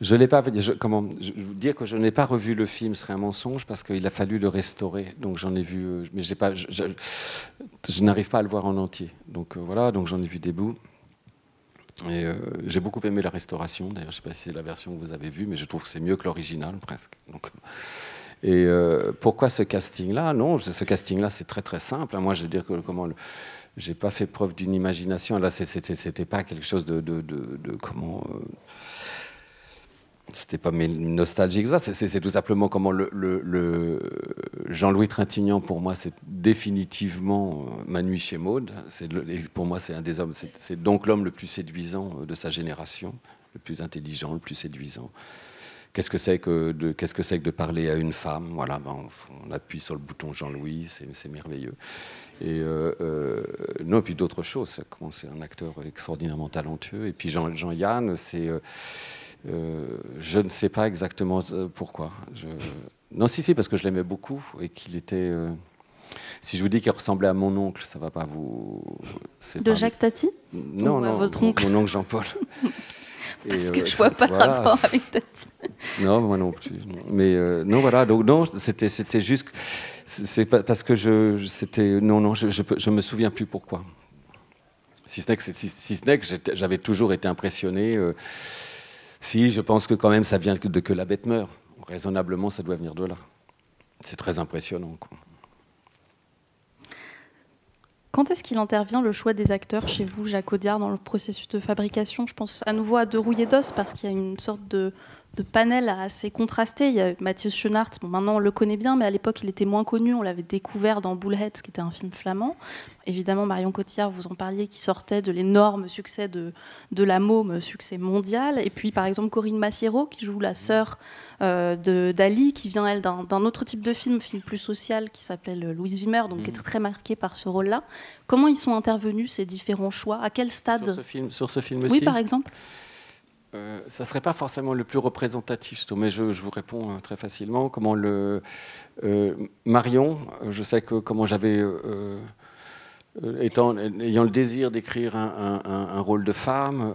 Je n'ai pas. comment je, dire que je n'ai pas revu le film serait un mensonge parce qu'il a fallu le restaurer. Donc j'en ai vu, mais Je, n'arrive pas à le voir en entier. Donc voilà. Donc j'en ai vu des bouts. Euh, j'ai beaucoup aimé la restauration. D'ailleurs, je ne sais pas si c'est la version que vous avez vue, mais je trouve que c'est mieux que l'original presque. Donc, et euh, pourquoi ce casting-là Non, ce casting-là, c'est très très simple. Moi, je veux dire que comment le, j'ai pas fait preuve d'une imagination. Là, c'était pas quelque chose de, de, comment. Euh, c'était pas mes nostalgiques. ça, c'est tout simplement comment le, Jean-Louis Trintignant pour moi c'est définitivement euh, ma nuit chez Maude. Pour moi c'est un des hommes, c'est donc l'homme le plus séduisant euh, de sa génération, le plus intelligent, le plus séduisant. Qu'est-ce que c'est que de qu'est-ce que c'est de parler à une femme Voilà, ben, on, appuie sur le bouton Jean-Louis, c'est merveilleux. Et euh, non, puis d'autres choses. Comment c'est un acteur extraordinairement talentueux. Et puis Jean-Yann, c'est euh, je ne sais pas exactement euh, pourquoi. Je... Non, si, si, parce que je l'aimais beaucoup et qu'il était. Euh, si je vous dis qu'il ressemblait à mon oncle, ça ne va pas vous. De Jacques Tati Non, non. votre Mon, oncle Jean-Paul. parce que je ne vois pas rapport avec Tati. non, moi non plus. Mais non, voilà. Donc non, c'était juste. C'est parce que je c'était non non je, ne me souviens plus pourquoi. Si ce n'est que j'avais toujours été impressionné. Si, je pense que quand même, ça vient de que la bête meurt. Raisonnablement, ça doit venir de là. C'est très impressionnant. Quand est-ce qu'il intervient le choix des acteurs chez vous, Jacques Audiard, dans le processus de fabrication Je pense à nouveau à De Rouillé d'Os, parce qu'il y a une sorte de, de panel assez contrasté. Il y a Mathieu Schoenart, maintenant on le connaît bien, mais à l'époque il était moins connu. On l'avait découvert dans Bullhead, qui était un film flamand. Évidemment, Marion Cotillard, vous en parliez, qui sortait de l'énorme succès de, de La Môme, succès mondial. Et puis par exemple Corinne Massiero, qui joue la sœur euh, d'Ali, qui vient elle d'un autre type de film, film plus social, qui s'appelle euh, Louise Wimmer, donc qui mm. très marquée par ce rôle-là. Comment ils sont intervenus ces différents choix À quel stade Sur ce film, sur ce film aussi Oui, par exemple. Euh, ça ne serait pas forcément le plus représentatif, mais je, vous réponds euh, très facilement. Comment le euh, Marion, je sais que comment j'avais ayant le désir d'écrire un, rôle de femme.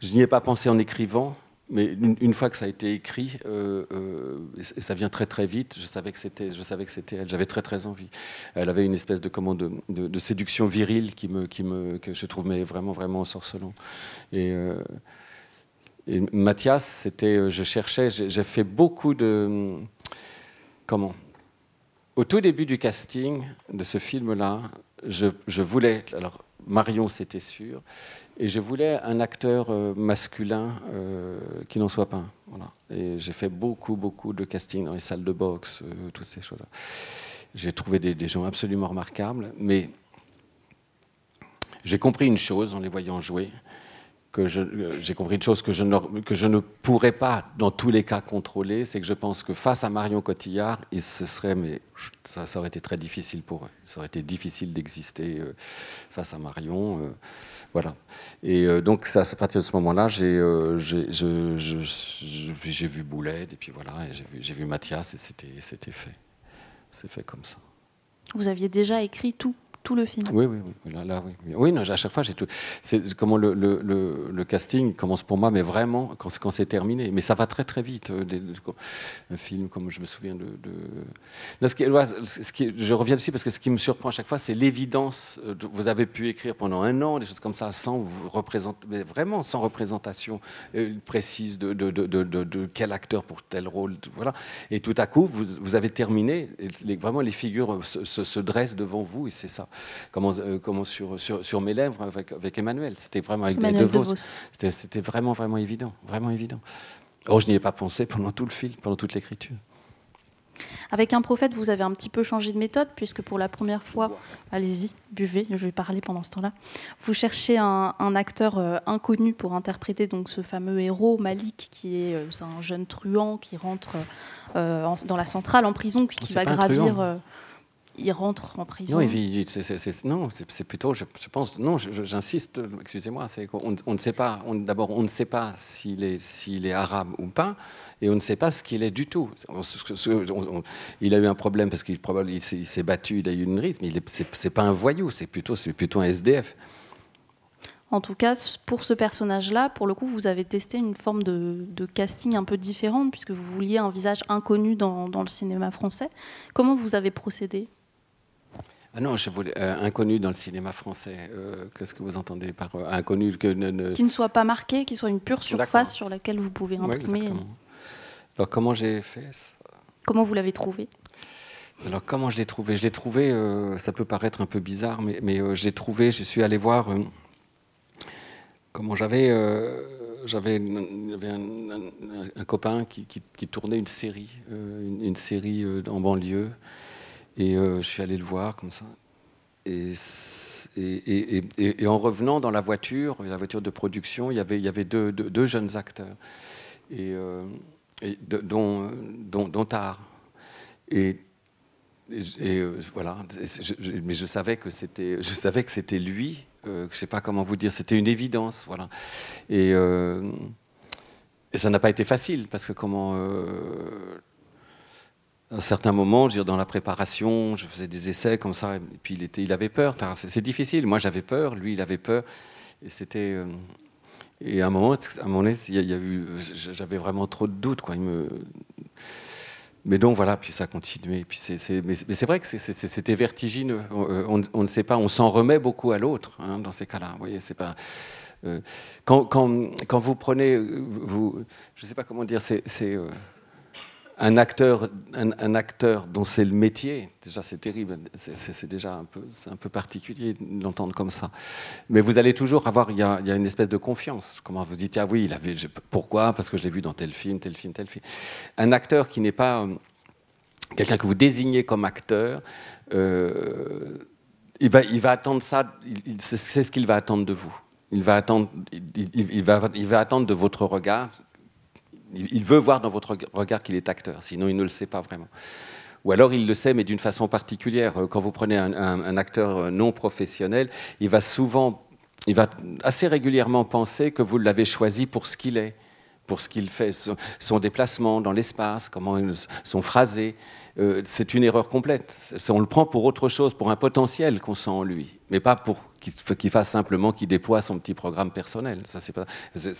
je n'y ai pas pensé en écrivant, mais une, fois que ça a été écrit, euh, euh, et ça vient très très vite, je savais que c'était, je savais que c'était elle. J'avais très très envie. Elle avait une espèce de comment de, séduction virile qui me, qui me, que je trouve mais vraiment vraiment ensorcelant. Et, euh, et Mathias, c'était, je cherchais, j'ai fait beaucoup de comment. Au tout début du casting de ce film-là, je, je voulais alors Marion, c'était sûr. Et je voulais un acteur euh, masculin euh, qui n'en soit pas Et j'ai fait beaucoup, beaucoup de casting dans les salles de boxe, euh, toutes ces choses-là. J'ai trouvé des, gens absolument remarquables, mais j'ai compris une chose en les voyant jouer, que j'ai compris une chose que je, ne, que je ne pourrais pas dans tous les cas contrôler, c'est que je pense que face à Marion Cotillard, il se serait, mais ça, aurait été très difficile pour eux. Ça aurait été difficile d'exister euh, face à Marion. Euh, voilà. Et euh, donc donc, à partir de ce moment-là, j'ai vu Bouled et puis voilà, j'ai vu, vu Mathias, et c'était fait. C'est fait comme ça. Vous aviez déjà écrit tout tout le film. Oui, oui, Là, oui. oui non, à chaque fois, j'ai tout. C'est comment le, le, le, casting commence pour moi, mais vraiment quand, quand c'est terminé. Mais ça va très très vite. Euh, des, un film comme je me souviens de. de... ce qui, je reviens dessus parce que ce qui me surprend à chaque fois, c'est l'évidence. Euh, vous avez pu écrire pendant un an des choses comme ça sans vous représenter, mais vraiment sans représentation euh, précise de, de, de, quel acteur pour tel rôle. Voilà. Et tout à coup, vous, vous avez terminé. vraiment, les figures se, se dressent devant vous et c'est ça comment, euh, sur, mes lèvres avec, Emmanuel. C'était vraiment avec De C'était vraiment, vraiment évident. Vraiment évident. Oh, je n'y ai pas pensé pendant tout le film, pendant toute l'écriture. Avec un prophète, vous avez un petit peu changé de méthode, puisque pour la première fois, allez-y, buvez, je vais parler pendant ce temps-là, vous cherchez un, acteur euh, inconnu pour interpréter donc ce fameux héros, Malik, qui est euh, un jeune truand qui rentre dans la centrale en prison, puis oh, qui va gravir il rentre en prison. Non, c'est plutôt, je, pense, non, j'insiste, excusez-moi, c'est qu'on on ne sait pas, d'abord, on ne sait pas s'il est, arabe ou pas, et on ne sait pas ce qu'il est du tout. il a eu un problème parce qu'il s'est battu, il a eu une risque, mais c'est pas un voyou, c'est plutôt, plutôt un SDF. En tout cas, pour ce personnage-là, pour le coup, vous avez testé une forme de, casting un peu différente, puisque vous vouliez un visage inconnu dans le cinéma français. Comment vous avez procédé ah non, euh, inconnu dans le cinéma français. Euh, qu'est-ce que vous entendez par euh, inconnu que ne, Qui ne soit pas marqué, qui soit une pure surface sur laquelle vous pouvez imprimer. Ouais, Alors comment j'ai fait ça Comment vous l'avez trouvé Alors comment je l'ai trouvé Je l'ai trouvé, ça peut paraître un peu bizarre, mais, j'ai trouvé, je suis allé voir comment j'avais... j'avais un, copain qui, tournait une série, une série en banlieue, et euh, je suis allé le voir comme ça. Et, et, en revenant dans la voiture, la voiture de production, il y avait, il y avait deux, deux, jeunes acteurs, et, euh, dont, dont, dont Tar. Et, euh, voilà, mais je savais que c'était, je savais que c'était lui. Je je sais pas comment vous dire, c'était une évidence, voilà. Et, ça n'a pas été facile parce que comment à un certain moment, dire, dans la préparation, je faisais des essais comme ça, et puis il, était, il avait peur. C'est difficile. Moi, j'avais peur, lui, il avait peur. Et c'était. Euh, et à un moment, à un moment il y a eu, j'avais vraiment trop de doutes, quoi. Il me... Mais donc voilà, puis ça a continué. Puis c'est. mais c'est vrai que c'était vertigineux. Euh, on, ne sait pas, on s'en remet beaucoup à l'autre hein, dans ces cas-là. Vous voyez, c'est pas. Euh, quand, quand, quand, vous prenez, vous, je ne sais pas comment dire, c'est un acteur, un, acteur dont c'est le métier, déjà c'est terrible, c'est déjà un peu, un peu particulier de l'entendre comme ça. Mais vous allez toujours avoir, il y, a, une espèce de confiance. Comment vous dites, ah oui, il avait, pourquoi Parce que je l'ai vu dans tel film, tel film, tel film. Un acteur qui n'est pas euh, quelqu'un que vous désignez comme acteur, euh, il, va, il va attendre ça, c'est ce qu'il va attendre de vous. Il va attendre, va, il va attendre de votre regard il veut voir dans votre regard qu'il est acteur, sinon il ne le sait pas vraiment. Ou alors il le sait, mais d'une façon particulière. Euh, quand vous prenez un, acteur euh, non professionnel, il va souvent, il va assez régulièrement penser que vous l'avez choisi pour ce qu'il est, pour ce qu'il fait, son, déplacement dans l'espace, comment ils sont phrasés. Euh, c'est une erreur complète. On le prend pour autre chose, pour un potentiel qu'on sent en lui, mais pas pour qu'il fasse simplement, qu'il déploie son petit programme personnel. c'est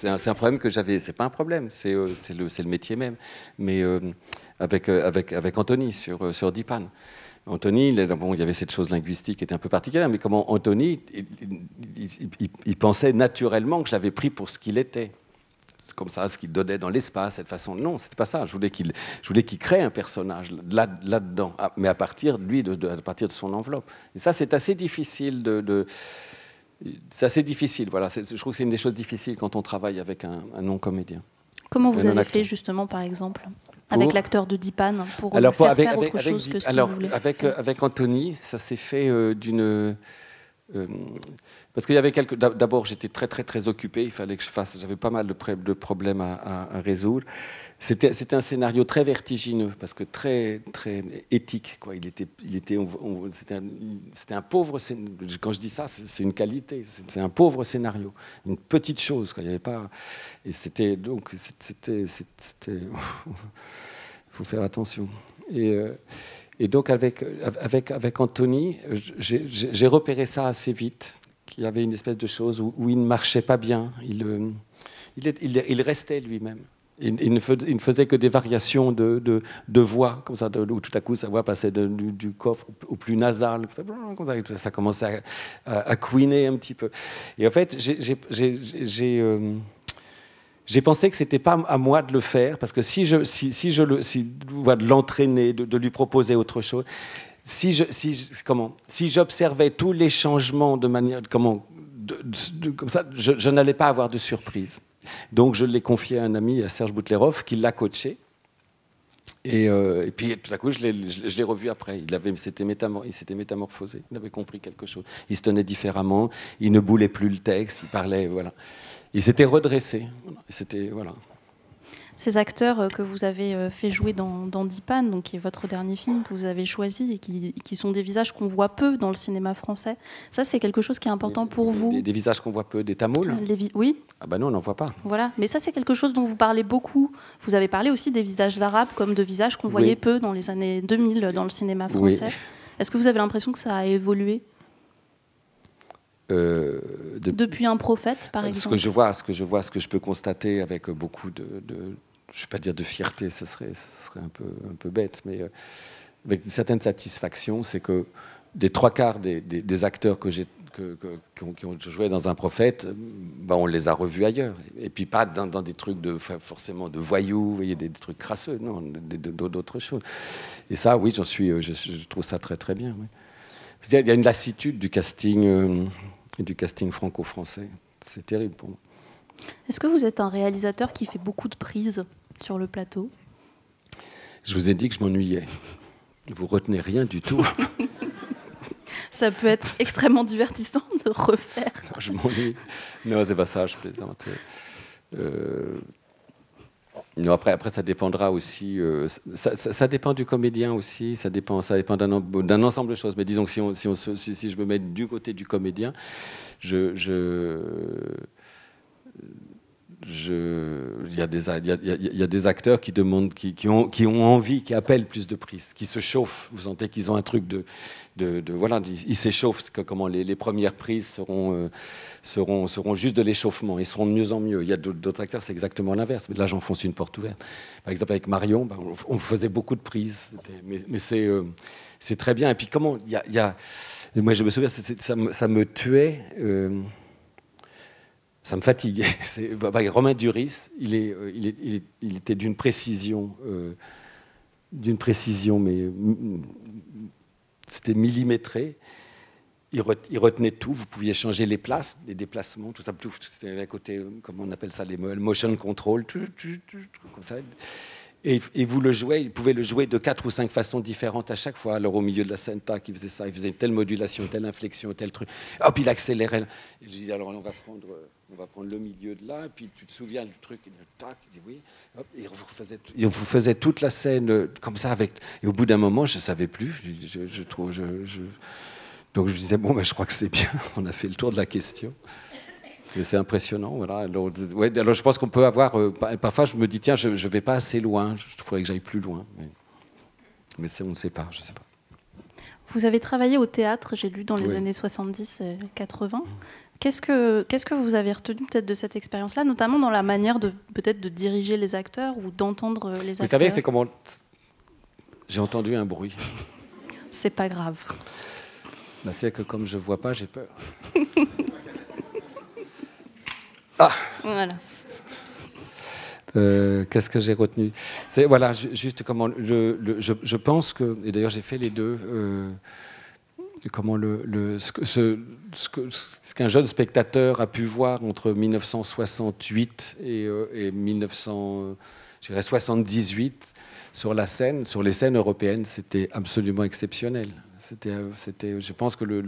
un, un, problème que j'avais. C'est pas un problème, c'est euh, le, métier même. Mais euh, avec, avec, Anthony sur, sur Dipan. Anthony, il y avait cette chose linguistique qui était un peu particulière, mais comment Anthony, il, pensait naturellement que j'avais pris pour ce qu'il était comme ça, ce qu'il donnait dans l'espace, cette façon. Non, c'était pas ça. Je voulais qu'il, je voulais qu'il crée un personnage là, là-dedans, mais à partir de lui, de, à partir de son enveloppe. Et ça, c'est assez difficile de, c'est assez difficile. Voilà, je trouve que c'est une des choses difficiles quand on travaille avec un, non comédien. Comment vous avez fait justement, par exemple Avec l'acteur de Dipan pour alors, faire avec, autre chose que ce qu'il voulait. Euh, avec, Anthony, ça s'est fait euh, d'une euh, parce qu'il y avait quelques. D'abord, j'étais très très très occupé. Il fallait que je fasse. J'avais pas mal de, de problèmes à, à, résoudre. C'était un scénario très vertigineux parce que très très éthique. Quoi. Il était il était c'était un, un, pauvre. Quand je dis ça, c'est une qualité. C'est un pauvre scénario, une petite chose. Quoi. Il n'y avait pas. Et c'était donc c'était c'était. faut faire attention. Et euh, et donc avec, avec, avec Anthony, j'ai repéré ça assez vite, qu'il y avait une espèce de chose où, il ne marchait pas bien, il, euh, il, restait lui-même. Il, ne faisait que des variations de, de, voix, comme ça, de, où tout à coup sa voix passait du, coffre au plus nasal, ça, ça, commençait à, à, couiner un petit peu. Et en fait, j'ai euh, j'ai pensé que c'était pas à moi de le faire, parce que si je, si, si je le, si, de l'entraîner, de, lui proposer autre chose, si je, si comment, si j'observais tous les changements de manière, comment, comme ça, je, n'allais pas avoir de surprise. Donc je l'ai confié à un ami, à Serge Boutlerov, qui l'a coaché. Et, euh, puis tout à coup, je l'ai revu après. Il avait, s'était métamorphosé. Il avait compris quelque chose. Il se tenait différemment. Il ne boulait plus le texte. Il parlait, voilà. Ils s'étaient redressés. C'était voilà. Ces acteurs euh, que vous avez euh, fait jouer dans, dans Dipan, donc qui est votre dernier film que vous avez choisi et qui, sont des visages qu'on voit peu dans le cinéma français, ça c'est quelque chose qui est important pour vous. Des, visages qu'on voit peu, des Tamouls euh, Oui. Ah ben non, on n'en voit pas. Voilà, mais ça c'est quelque chose dont vous parlez beaucoup. Vous avez parlé aussi des visages d'Arabes, comme de visages qu'on voyait peu dans les années 2000 dans le cinéma français. Est-ce que vous avez l'impression que ça a évolué euh, depuis un prophète, par euh, exemple. Ce que je vois, ce que je vois, ce que je peux constater avec beaucoup de, de je vais pas dire de fierté, ce serait, serait un peu, un peu bête, mais euh, avec une certaine satisfaction, c'est que des trois quarts des, acteurs que j'ai que, qui, ont, joué dans un prophète, bah, on les a revus ailleurs. Et puis pas dans, des trucs de forcément de voyous, des, trucs crasseux, non, d'autres choses. Et ça, oui, j'en suis, je, trouve ça très très bien. Oui. Il y a une lassitude du casting, euh, du casting franco-français. C'est terrible pour moi. Est-ce que vous êtes un réalisateur qui fait beaucoup de prises sur le plateau Je vous ai dit que je m'ennuyais. Vous retenez rien du tout. ça peut être extrêmement divertissant de refaire. je m'ennuie. Non, c'est pas ça, je plaisante. Euh, après, après, ça dépendra aussi. Euh, ça, dépend du comédien aussi. Ça dépend, ça dépend d'un ensemble de choses. Mais disons que si, on, si, je me mets du côté du comédien, je, je il y, a, des acteurs qui demandent, qui, qui, ont, qui, ont, envie, qui appellent plus de prise, qui se chauffent. Vous sentez qu'ils ont un truc de, de, de voilà, ils s'échauffent, comment les, premières prises seront, euh, seront, seront juste de l'échauffement, ils seront de mieux en mieux. Il y a d'autres acteurs, c'est exactement l'inverse, mais là j'enfonce une porte ouverte. Par exemple avec Marion, ben, on faisait beaucoup de prises, mais, mais euh, c'est très bien. Et puis comment, il y a, moi je me souviens, ça, me, tuait. Euh, ça me fatiguait bah, bah, Romain Duris, il, est, il, il était d'une précision d'une précision mais mm, c'était millimétré. Il, retenait tout. Vous pouviez changer les places, les déplacements, tout ça. C'était à côté, comment on appelle ça, les motion control, tout, tout, tout, comme ça. Et, et, vous le jouez, il pouvait le jouer de quatre ou cinq façons différentes à chaque fois. Alors au milieu de la scène, il faisait ça, il faisait telle modulation, telle inflexion, tel truc. Hop, il accélérait. je dis alors on va prendre euh, on va prendre le milieu de là, et puis tu te souviens du truc, et tac, il dit oui, et on vous, faisait, toute la scène euh, comme ça avec. Et au bout d'un moment, je ne savais plus, je, je, trouve, donc je disais, bon, ben, je crois que c'est bien, on a fait le tour de la question. Et c'est impressionnant, voilà. Alors, je pense qu'on peut avoir. Euh, parfois, je me dis, tiens, je ne vais pas assez loin, il faudrait que j'aille plus loin. Mais, on ne sait pas, je sais pas. Vous avez travaillé au théâtre, j'ai lu dans les années 70-80. Qu'est-ce que, qu'est-ce que vous avez retenu peut-être de cette expérience-là, notamment dans la manière de peut-être de diriger les acteurs ou d'entendre euh, les acteurs Vous savez, c'est comment... J'ai entendu un bruit. C'est pas grave. Bah, c'est que comme je vois pas, j'ai peur. ah Voilà. Euh, qu'est-ce que j'ai retenu C'est voilà, juste comment je, je, pense que et d'ailleurs j'ai fait les deux. Euh, comment le, ce, qu'un jeune spectateur a pu voir entre 1968 et, 1978 euh, sur la scène, sur les scènes européennes, c'était absolument exceptionnel. C'était, euh, je pense que le,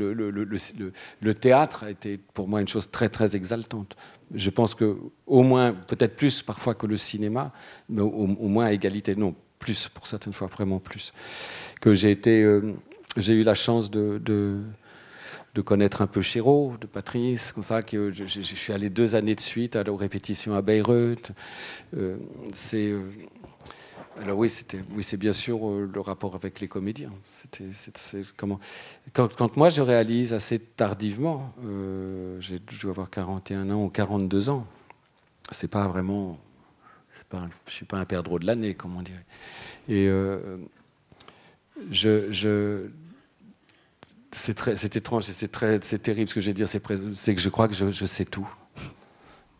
théâtre a été pour moi une chose très très exaltante. Je pense que au moins, peut-être plus parfois que le cinéma, mais au, moins à égalité, non, plus pour certaines fois, vraiment plus, que j'ai été euh, j'ai eu la chance de, de, connaître un peu Chéreau, de Patrice, comme ça, que je, suis allé deux années de suite à, aux répétitions à Bayreuth. Euh, c'est. Euh, alors oui, c'était, oui, c'est bien sûr euh, le rapport avec les comédiens. C'était, comment quand, moi je réalise assez tardivement, euh, j'ai dû avoir 41 ans ou 42 ans. C'est pas vraiment, je suis pas un perdreau de l'année, comme on dirait. Et je, je, c'est très, c'est étrange, c'est très, c'est terrible ce que je vais dire. C'est, que je crois que je, sais tout.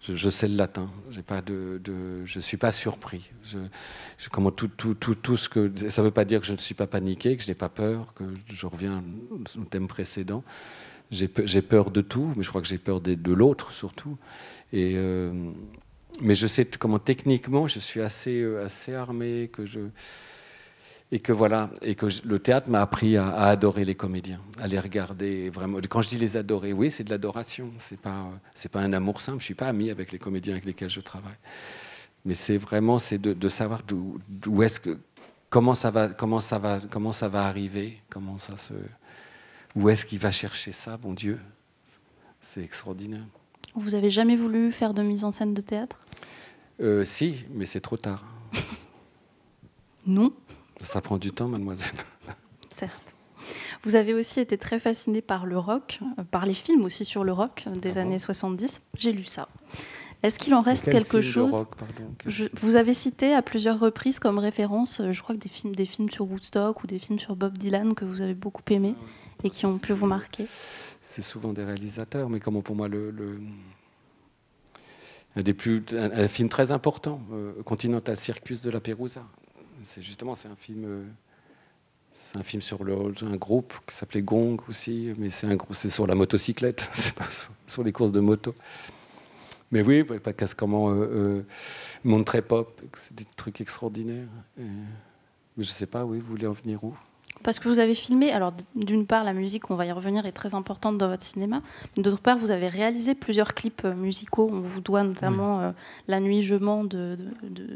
Je, sais le latin. J'ai pas de, je suis pas surpris. Je, je comment tout, tout, tout, tout ce que ça veut pas dire que je ne suis pas paniqué, que je n'ai pas peur, que je reviens au thème précédent. J'ai, peur de tout, mais je crois que j'ai peur de, l'autre surtout. Et euh, mais je sais comment techniquement je suis assez, euh, assez armé que je et que voilà, et que le théâtre m'a appris à, adorer les comédiens, à les regarder vraiment. Quand je dis les adorer, oui, c'est de l'adoration. C'est pas, euh, c'est pas un amour simple. Je suis pas ami avec les comédiens avec lesquels je travaille, mais c'est vraiment c'est de, savoir d'où, est-ce que, comment ça va, comment ça va, comment ça va arriver, comment ça se, où est-ce qu'il va chercher ça, bon Dieu, c'est extraordinaire. Vous avez jamais voulu faire de mise en scène de théâtre euh, Si, mais c'est trop tard. non. Ça prend du temps, mademoiselle. Certes. Vous avez aussi été très fascinée par le rock, euh, par les films aussi sur le rock des ah années 70. J'ai lu ça. Est-ce qu'il en reste quelque chose Vous avez cité à plusieurs reprises comme référence, euh, je crois que des films, des films sur Woodstock ou des films sur Bob Dylan que vous avez beaucoup aimés ah et qui ont pu vous marquer. C'est souvent des réalisateurs, mais comment pour moi le, un, des plus, film très important, euh, Continental Circus de la Pérousa, c'est justement, c'est un film. Euh, c'est un film sur le, un groupe qui s'appelait Gong aussi, mais c'est, un, c'est sur la motocyclette, c'est pas sur, les courses de moto. Mais oui, pas casse comment euh, euh montrer pop, c'est des trucs extraordinaires. mais je sais pas, oui, vous voulez en venir où parce que vous avez filmé, alors d'une part la musique, on va y revenir, est très importante dans votre cinéma, d'autre part vous avez réalisé plusieurs clips euh, musicaux, on vous doit notamment euh, La nuit je mens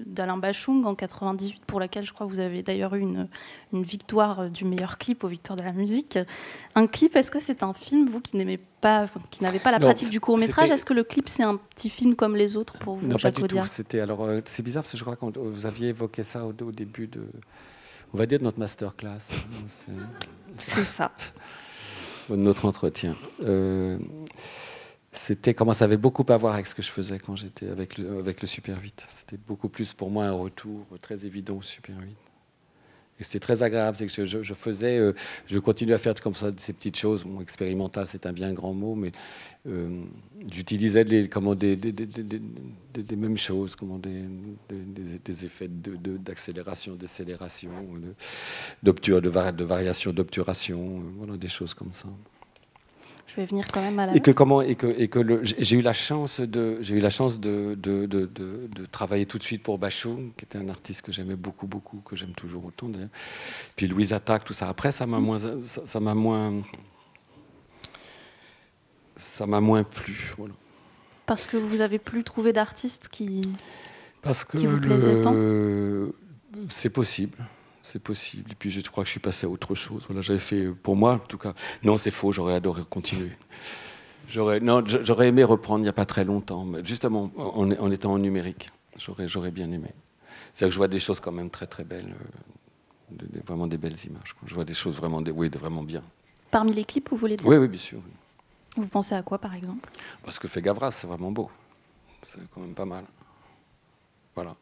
d'Alain Bachung en 98, pour laquelle je crois que vous avez d'ailleurs eu une, une, victoire euh, du meilleur clip aux victoires de la musique. Un clip, est-ce que c'est un film, vous qui pas, qui n'avez pas la pratique du court métrage, est-ce que le clip c'est un petit film comme les autres pour vous pas C'était alors c'est bizarre parce que je crois que vous aviez évoqué ça au début de on va dire de notre masterclass. Hein, c'est ça. notre entretien. Euh, c'était comment ça avait beaucoup à voir avec ce que je faisais quand j'étais avec le, avec le Super 8. C'était beaucoup plus pour moi un retour euh, très évident au Super 8. C'était très agréable. C'est que je, faisais, euh, je continue à faire comme ça ces petites choses. Bon, expérimental, c'est un bien grand mot, mais euh, j'utilisais des, comment, des, mêmes choses, des, effets d'accélération, d'accélération, de, de, variation, d'obturation, euh, voilà, des choses comme ça. Je vais venir quand même à la. Et que comment et que j'ai eu la chance de j'ai eu la chance de de, travailler tout de suite pour Bachot, qui était un artiste que j'aimais beaucoup beaucoup, que j'aime toujours autant d'ailleurs. Puis Louise Attaque, tout ça. Après, ça m'a mm. moins ça m'a moins ça m'a moins plu. Parce que vous avez plus trouvé d'artistes qui parce que vous plaisait tant. C'est possible c'est possible. Et puis je crois que je suis passé à autre chose. Voilà, j'avais fait euh, pour moi, en tout cas. Non, c'est faux, j'aurais adoré continuer. J'aurais, non, j'aurais aimé reprendre il n'y a pas très longtemps, mais justement en, étant en numérique. J'aurais, j'aurais bien aimé. C'est-à-dire que je vois des choses quand même très très belles, euh, vraiment des belles images. Je vois des choses vraiment, oui, vraiment bien. Parmi les clips, vous voulez dire Oui, oui, bien sûr. Vous pensez à quoi par exemple Parce bah, que fait Gavras, c'est vraiment beau. C'est quand même pas mal. Voilà.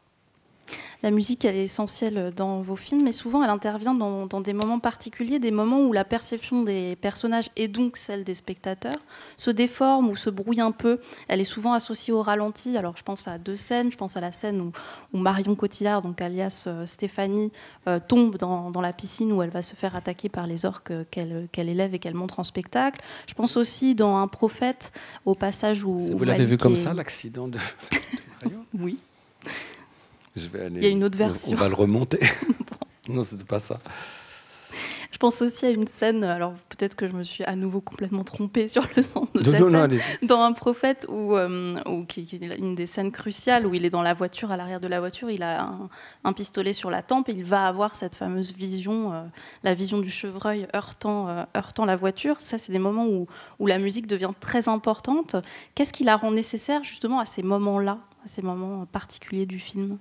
La musique, elle est essentielle dans vos films, mais souvent elle intervient dans, des moments particuliers, des moments où la perception des personnages et donc celle des spectateurs se déforme ou se brouille un peu. Elle est souvent associée au ralenti. Alors je pense à deux scènes. Je pense à la scène où, Marion Cotillard, donc alias euh, Stéphanie, euh, tombe dans, la piscine où elle va se faire attaquer par les orques qu'elle élève et qu'elle montre en spectacle. Je pense aussi dans Un prophète, au passage où. Vous l'avez vu comme ça, l'accident de. oui. Il y a une autre version. On, va le remonter. Non, Non, c'est pas ça. Je pense aussi à une scène, alors peut-être que je me suis à nouveau complètement trompée sur le sens de cette scène, dans Un prophète, où, euh, qui, est une des scènes cruciales, où il est dans la voiture, à l'arrière de la voiture, il a un, pistolet sur la tempe, et il va avoir cette fameuse vision, euh, la vision du chevreuil heurtant, euh, heurtant la voiture. Ça, c'est des moments où, où la musique devient très importante. Qu'est-ce qui la rend nécessaire justement à ces moments-là, à ces moments particuliers du film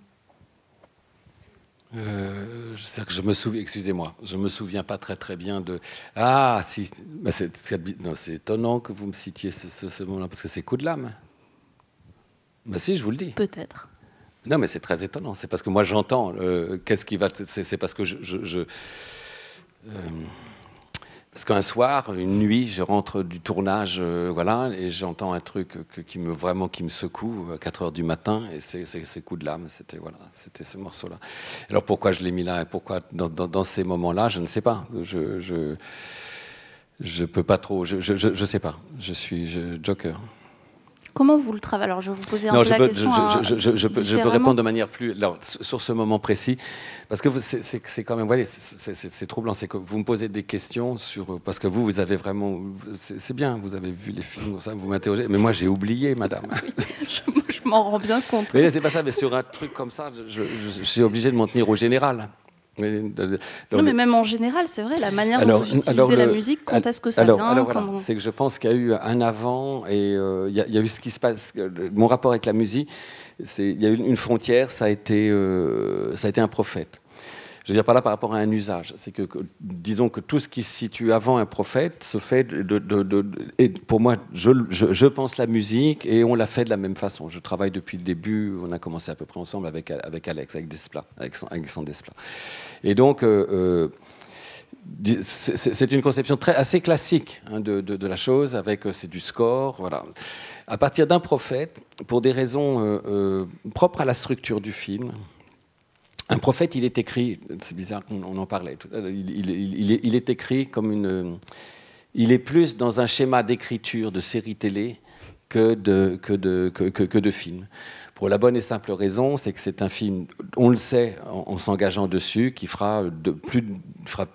euh, je me souviens, excusez-moi, je me souviens pas très très bien de. Ah, si, c'est étonnant que vous me citiez ce, moment-là parce que c'est coup de lame. mais si, je vous le dis. Peut-être. Non, mais c'est très étonnant. C'est parce que moi j'entends. Euh, qu'est-ce qui va C'est parce que je. Euh, parce qu'un soir, une nuit, je rentre du tournage, euh, voilà, et j'entends un truc qui me vraiment qui me secoue à euh, 4 heures du matin, et c'est ces coups de l'âme », C'était voilà, c'était ce morceau-là. Alors pourquoi je l'ai mis là et pourquoi dans, ces moments-là, je ne sais pas. Je je, je peux pas trop. Je, je, je sais pas. Je suis Joker. Comment vous le travaillez Alors, je vais vous poser un la peux, question. Je, je, peux, répondre de manière plus. sur ce moment précis, parce que c'est quand même. Vous c'est troublant. C'est que vous me posez des questions sur. Parce que vous, vous avez vraiment. C'est bien, vous avez vu les films, ça, vous m'interrogez. Mais moi, j'ai oublié, madame. je m'en rends bien compte. Mais c'est pas ça, mais sur un truc comme ça, je suis obligé de m'en tenir au général. Non, mais même en général, c'est vrai, la manière dont vous utilisez la musique, quand est-ce que ça alors, C'est que je pense qu'il y a eu un avant et euh, il y, a eu ce qui se passe. Euh, mon rapport avec la musique, il y a eu une frontière, ça a été, euh, ça a été un prophète. Je veux dire par là par rapport à un usage. C'est que, disons que tout ce qui se situe avant un prophète se fait de. pour moi, je, pense la musique et on la fait de la même façon. Je travaille depuis le début, on a commencé à peu près ensemble avec, avec Alex, avec Desplat, avec Alexandre Desplat. Et donc. Euh, euh, c'est une conception très, assez classique hein, de, de, la chose, avec euh, c'est du score, voilà. À partir d'un prophète, pour des raisons propres à la structure du film, un prophète, il est écrit, c'est bizarre qu'on en parlait, il, il, il, est écrit comme une... Il est plus dans un schéma d'écriture de série télé que de, que de, que, que, de film. Pour la bonne et simple raison, c'est que c'est un film, on le sait en, s'engageant dessus, qui fera, de, plus, fera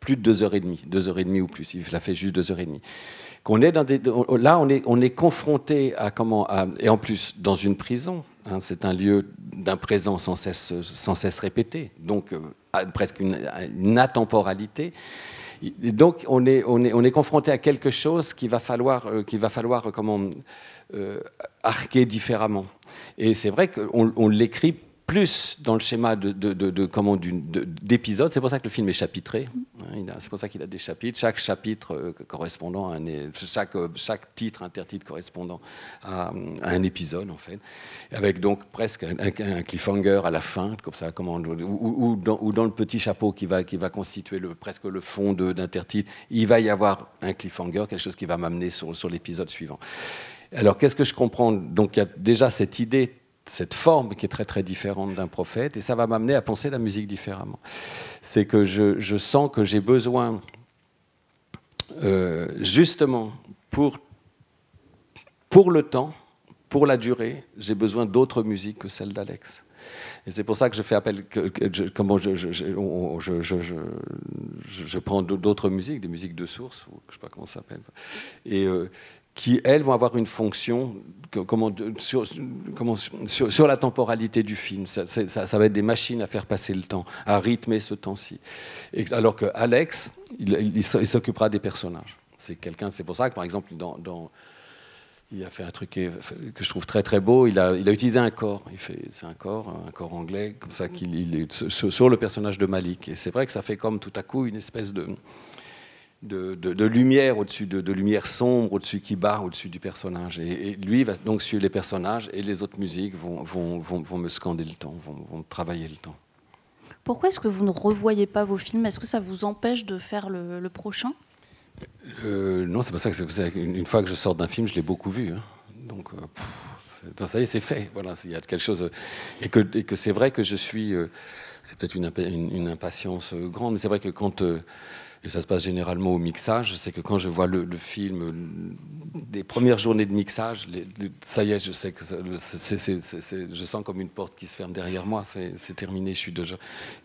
plus de deux heures et demie, deux heures et demie ou plus. Il la fait juste deux heures et demie. Qu'on est dans des, là, on est, on est confronté à comment, et en plus dans une prison, Hein, c'est un lieu d'un présent sans cesse, répété, donc euh, presque une, atemporalité. donc on est, confronté à quelque chose qu'il va falloir, euh, qu'il va falloir euh, comment, arquer différemment. Et c'est vrai qu'on l'écrit plus dans le schéma de, d'épisodes. C'est pour ça que le film est chapitré. Hein, c'est pour ça qu'il a des chapitres. Chaque chapitre euh, correspondant à un, chaque, euh, chaque titre, intertitre correspondant à, un épisode en fait, avec donc presque un, cliffhanger à la fin, comme ça, comment, ou, dans, le petit chapeau qui va, qui va constituer presque le fond d'intertitre. Il va y avoir un cliffhanger, quelque chose qui va m'amener sur, l'épisode suivant. Alors qu'est-ce que je comprends Donc il y a déjà cette idée cette forme qui est très très différente d'un prophète, et ça va m'amener à penser la musique différemment. C'est que je, je, sens que j'ai besoin, euh, justement, pour, pour le temps, pour la durée, j'ai besoin d'autres musiques que celle d'Alex. Et c'est pour ça que je fais appel, que, je, comment je, je, je, prends d'autres musiques, des musiques de source, je ne sais pas comment ça s'appelle. Et, euh, qui, elles, vont avoir une fonction comment, sur, comment, sur, la temporalité du film. Ça, va être des machines à faire passer le temps, à rythmer ce temps-ci. Alors que Alex, il, s'occupera des personnages. C'est quelqu'un. C'est pour ça que, par exemple, dans, il a fait un truc que je trouve très très beau. Il a, il a utilisé un corps. c'est un corps, un corps anglais, comme ça, qu'il, sur, le personnage de Malik. Et c'est vrai que ça fait comme tout à coup une espèce de, de, lumière au-dessus de, lumière sombre au-dessus qui barre au-dessus du personnage. Et, lui va donc suivre les personnages et les autres musiques vont, vont, vont, me scander le temps, vont, vont travailler le temps. Pourquoi est-ce que vous ne revoyez pas vos films Est-ce que ça vous empêche de faire le, prochain euh, Non, c'est pas ça. Que une, fois que je sors d'un film, je l'ai beaucoup vu. Hein. Donc, euh, ça y est, c'est fait. Voilà, il y a quelque chose. Et que, et que c'est vrai que je suis. Euh, c'est peut-être une, une, impatience grande, mais c'est vrai que quand et ça se passe généralement au mixage. C'est que quand je vois le, film, des premières journées de mixage, ça y est, je sais que je sens comme une porte qui se ferme derrière moi. C'est terminé. Je suis déjà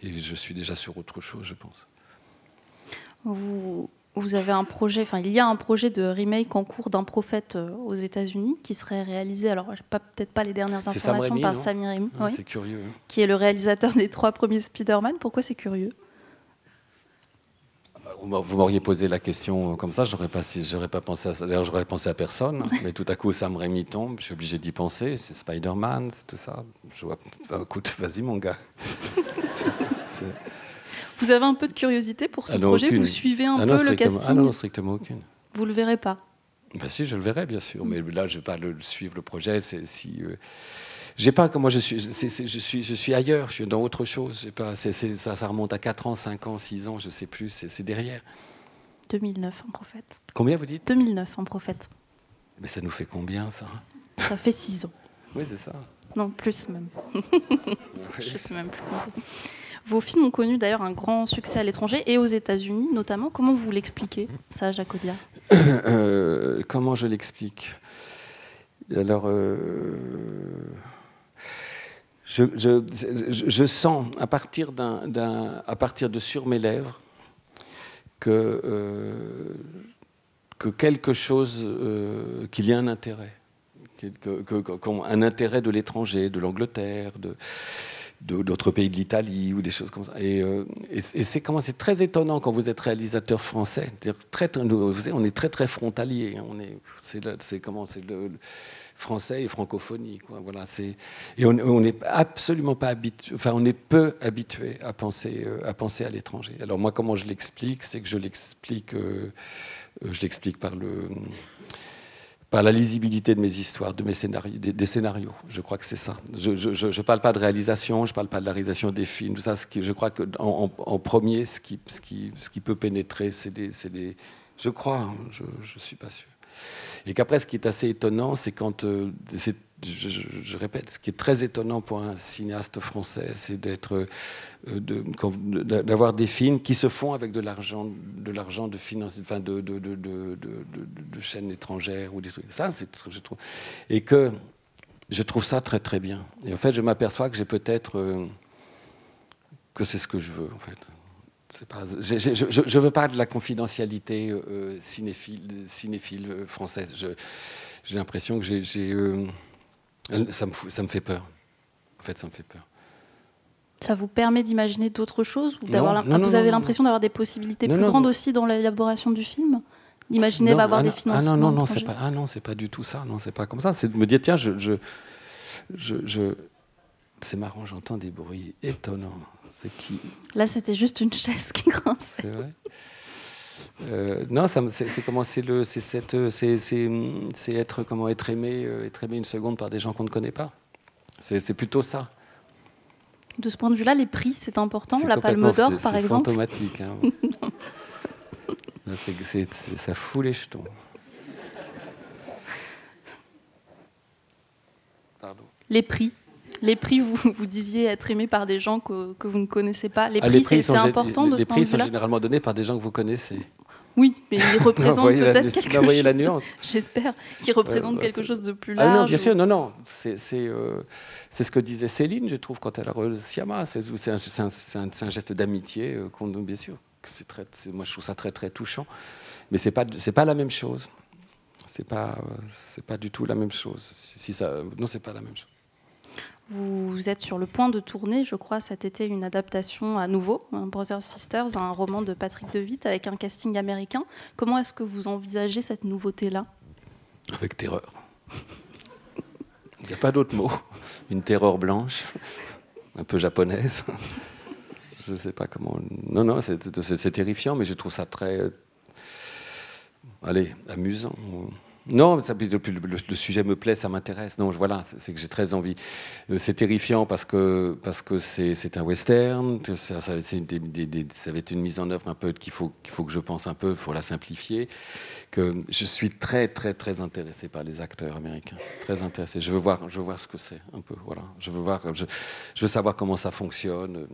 et je suis déjà sur autre chose, je pense. Vous, vous avez un projet, enfin il y a un projet de remake en cours d'un prophète euh, aux États-Unis qui serait réalisé, alors pas peut-être pas les dernières informations par Samir Raimi, ah, curieux, qui est le réalisateur des trois premiers Spider-Man. Pourquoi c'est curieux vous m'auriez posé la question comme ça, j'aurais pas, j'aurais pas pensé à ça. D'ailleurs, j'aurais pensé à personne, mais tout à coup, Sam Raimi tombe, je suis obligé d'y penser. C'est Spider-Man, c'est tout ça. Je vois, bah, écoute, vas-y, mon gars. Vous avez un peu de curiosité pour ce ah projet Vous suivez un ah peu le ah casting ah non, strictement aucune. Vous le verrez pas Bah si, je le verrai, bien sûr. Mm. Mais là, je ne vais pas le, suivre, le projet. c'est Si, euh, pas je suis, sais pas. je suis, je suis ailleurs, je suis dans autre chose. J'ai pas, ça, remonte à 4 ans, 5 ans, 6 ans, je sais plus, c'est derrière. 2009 en prophète. Combien vous dites 2009 en prophète. Mais ça nous fait combien ça Ça fait 6 ans. oui, c'est ça. Non, plus même. je sais même plus Vos films ont connu d'ailleurs un grand succès à l'étranger et aux États-Unis notamment. Comment vous l'expliquez, ça, Jacodia euh, Comment je l'explique Alors, euh, je, sens à partir, à partir de sur mes lèvres que, euh, que quelque chose, euh, qu'il y a un intérêt, un intérêt de l'étranger, de l'Angleterre, d'autres pays de l'Italie ou des choses comme ça. Euh, et, c'est comment c'est très étonnant quand vous êtes réalisateur français. très, on est très très frontalier. Hein. On est, c'est comment le français et francophonie. et on n'est absolument pas habitué, enfin, on est peu habitué euh, à penser, à l'étranger. Alors moi, comment je l'explique C'est que je l'explique, euh, euh, je l'explique par le par la lisibilité de mes histoires, de mes scénarios, des, scénarios. Je crois que c'est ça. Je ne parle pas de réalisation, je ne parle pas de la réalisation des films. ça, ce qui, je crois que en, premier, ce qui, peut pénétrer, c'est des, Je crois, hein, je ne suis pas sûr. Et qu'après, ce qui est assez étonnant, c'est quand. Euh, je, répète, ce qui est très étonnant pour un cinéaste français, c'est d'être, euh, d'avoir des films qui se font avec de l'argent, de l'argent de finance, enfin de, de, chaînes étrangères ou des trucs. Ça, c'est, je trouve, et que je trouve ça très très bien. Et en fait, je m'aperçois que j'ai peut-être euh, que c'est ce que je veux, en fait je ne veux pas de la confidentialité euh, cinéphile, cinéphile euh, française. J'ai l'impression que j'ai. Euh, ça, me, ça me fait peur. En fait, ça me fait peur. Ça vous permet d'imaginer d'autres choses ou d'avoir. Vous avez l'impression d'avoir des possibilités plus grandes aussi dans l'élaboration du film D'imaginer avoir ah des financements Ah non, non, non, c'est pas, ah pas, du tout ça. Non, c'est pas comme ça. C'est de me dire, tiens, je, je c'est marrant, j'entends des bruits étonnants. C'est qui Là, c'était juste une chaise qui grince. C'est vrai. Euh, non, c'est comment c'est le, c'est cette, c'est être comment être aimé, euh, être aimé une seconde par des gens qu'on ne connaît pas. C'est plutôt ça. De ce point de vue-là, les prix, c'est important. La Palme d'Or, par exemple. Hein. C'est automatique. ça fout les jetons. Les prix, les prix, vous, vous disiez être aimé par des gens que, que vous ne connaissez pas. Les ah, prix, c'est important les, prix sont généralement donnés par des gens que vous connaissez. Oui, mais ils représentent peut-être quelque voyez chose. la nuance. J'espère qu'ils représentent quelque bah, chose de plus ah, large. non, bien sûr, non, non. C'est euh, c'est ce que disait Céline, je trouve, quand elle a le Siama. C'est un, geste d'amitié, euh, bien sûr. Très, moi, je trouve ça très, très touchant. Mais ce n'est pas, pas la même chose. Ce n'est pas, euh, pas du tout la même chose. Si ça, non, ce n'est pas la même chose. Vous êtes sur le point de tourner, je crois, cet été, une adaptation à nouveau, Brothers Sisters, un roman de Patrick DeWitt avec un casting américain. Comment est-ce que vous envisagez cette nouveauté-là Avec terreur. Il n'y a pas d'autre mot. Une terreur blanche, un peu japonaise. Je ne sais pas comment. Non, non, c'est terrifiant, mais je trouve ça très. Euh, allez, amusant. Non, ça, le, le, sujet me plaît, ça m'intéresse. Non, voilà, c'est que j'ai très envie. Euh, c'est terrifiant parce que parce que c'est un western. Ça, va être une mise en œuvre un peu qu'il faut qu'il faut que je pense un peu. Il faut la simplifier. Que je suis très très très intéressé par les acteurs américains. Très intéressé. Je veux voir je veux voir ce que c'est un peu. Voilà. Je veux voir je veux savoir comment ça fonctionne.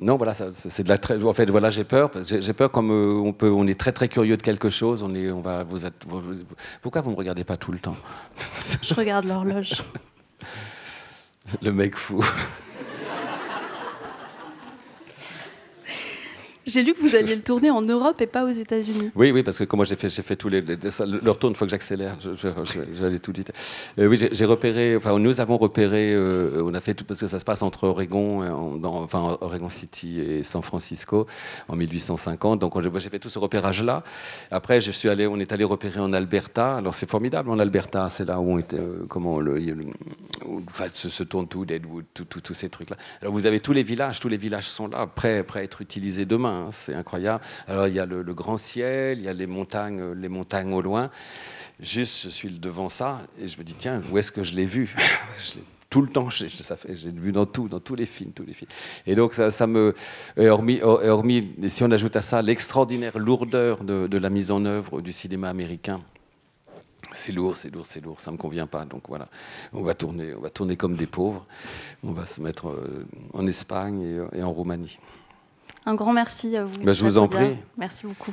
Non, voilà, c'est de la. Très, en fait, voilà, j'ai peur. J'ai peur comme euh, on peut. On est très très curieux de quelque chose. On est. On va. Vous vous, pourquoi vous me regardez pas tout le temps Je regarde l'horloge. Le mec fou. J'ai lu que vous alliez le tourner en Europe et pas aux États-Unis. Oui, oui, parce que moi j'ai fait, j'ai fait tous les, Le retour, leur tourne, il faut que j'accélère. J'allais tout vite. Euh, oui, j'ai repéré. Enfin, nous avons repéré. Euh, on a fait tout parce que ça se passe entre Oregon, et dans, enfin Oregon City et San Francisco en 1850. Donc j'ai fait tout ce repérage là. Après, je suis allé, on est allé repérer en Alberta. Alors c'est formidable en Alberta. C'est là où on était, euh, comment le, se, tourne tout, Deadwood, tous ces trucs là. Alors vous avez tous les villages. Tous les villages sont là, prêts à être utilisés demain. Hein, c'est incroyable. Alors il y a le, grand ciel, il y a les montagnes, les montagnes au loin. Juste, je suis devant ça et je me dis tiens, où est-ce que je l'ai vu tout le temps, j'ai vu dans tout, dans tous les films, tous les films. Et donc ça, me, hormis, oh, hormis, si on ajoute à ça l'extraordinaire lourdeur de, la mise en œuvre du cinéma américain, c'est lourd, c'est lourd, c'est lourd, ça me convient pas. Donc voilà, on va tourner, on va tourner comme des pauvres. On va se mettre euh, en Espagne et en Roumanie. Un grand merci à vous. Bah, je vous en prie. Merci beaucoup. Merci beaucoup.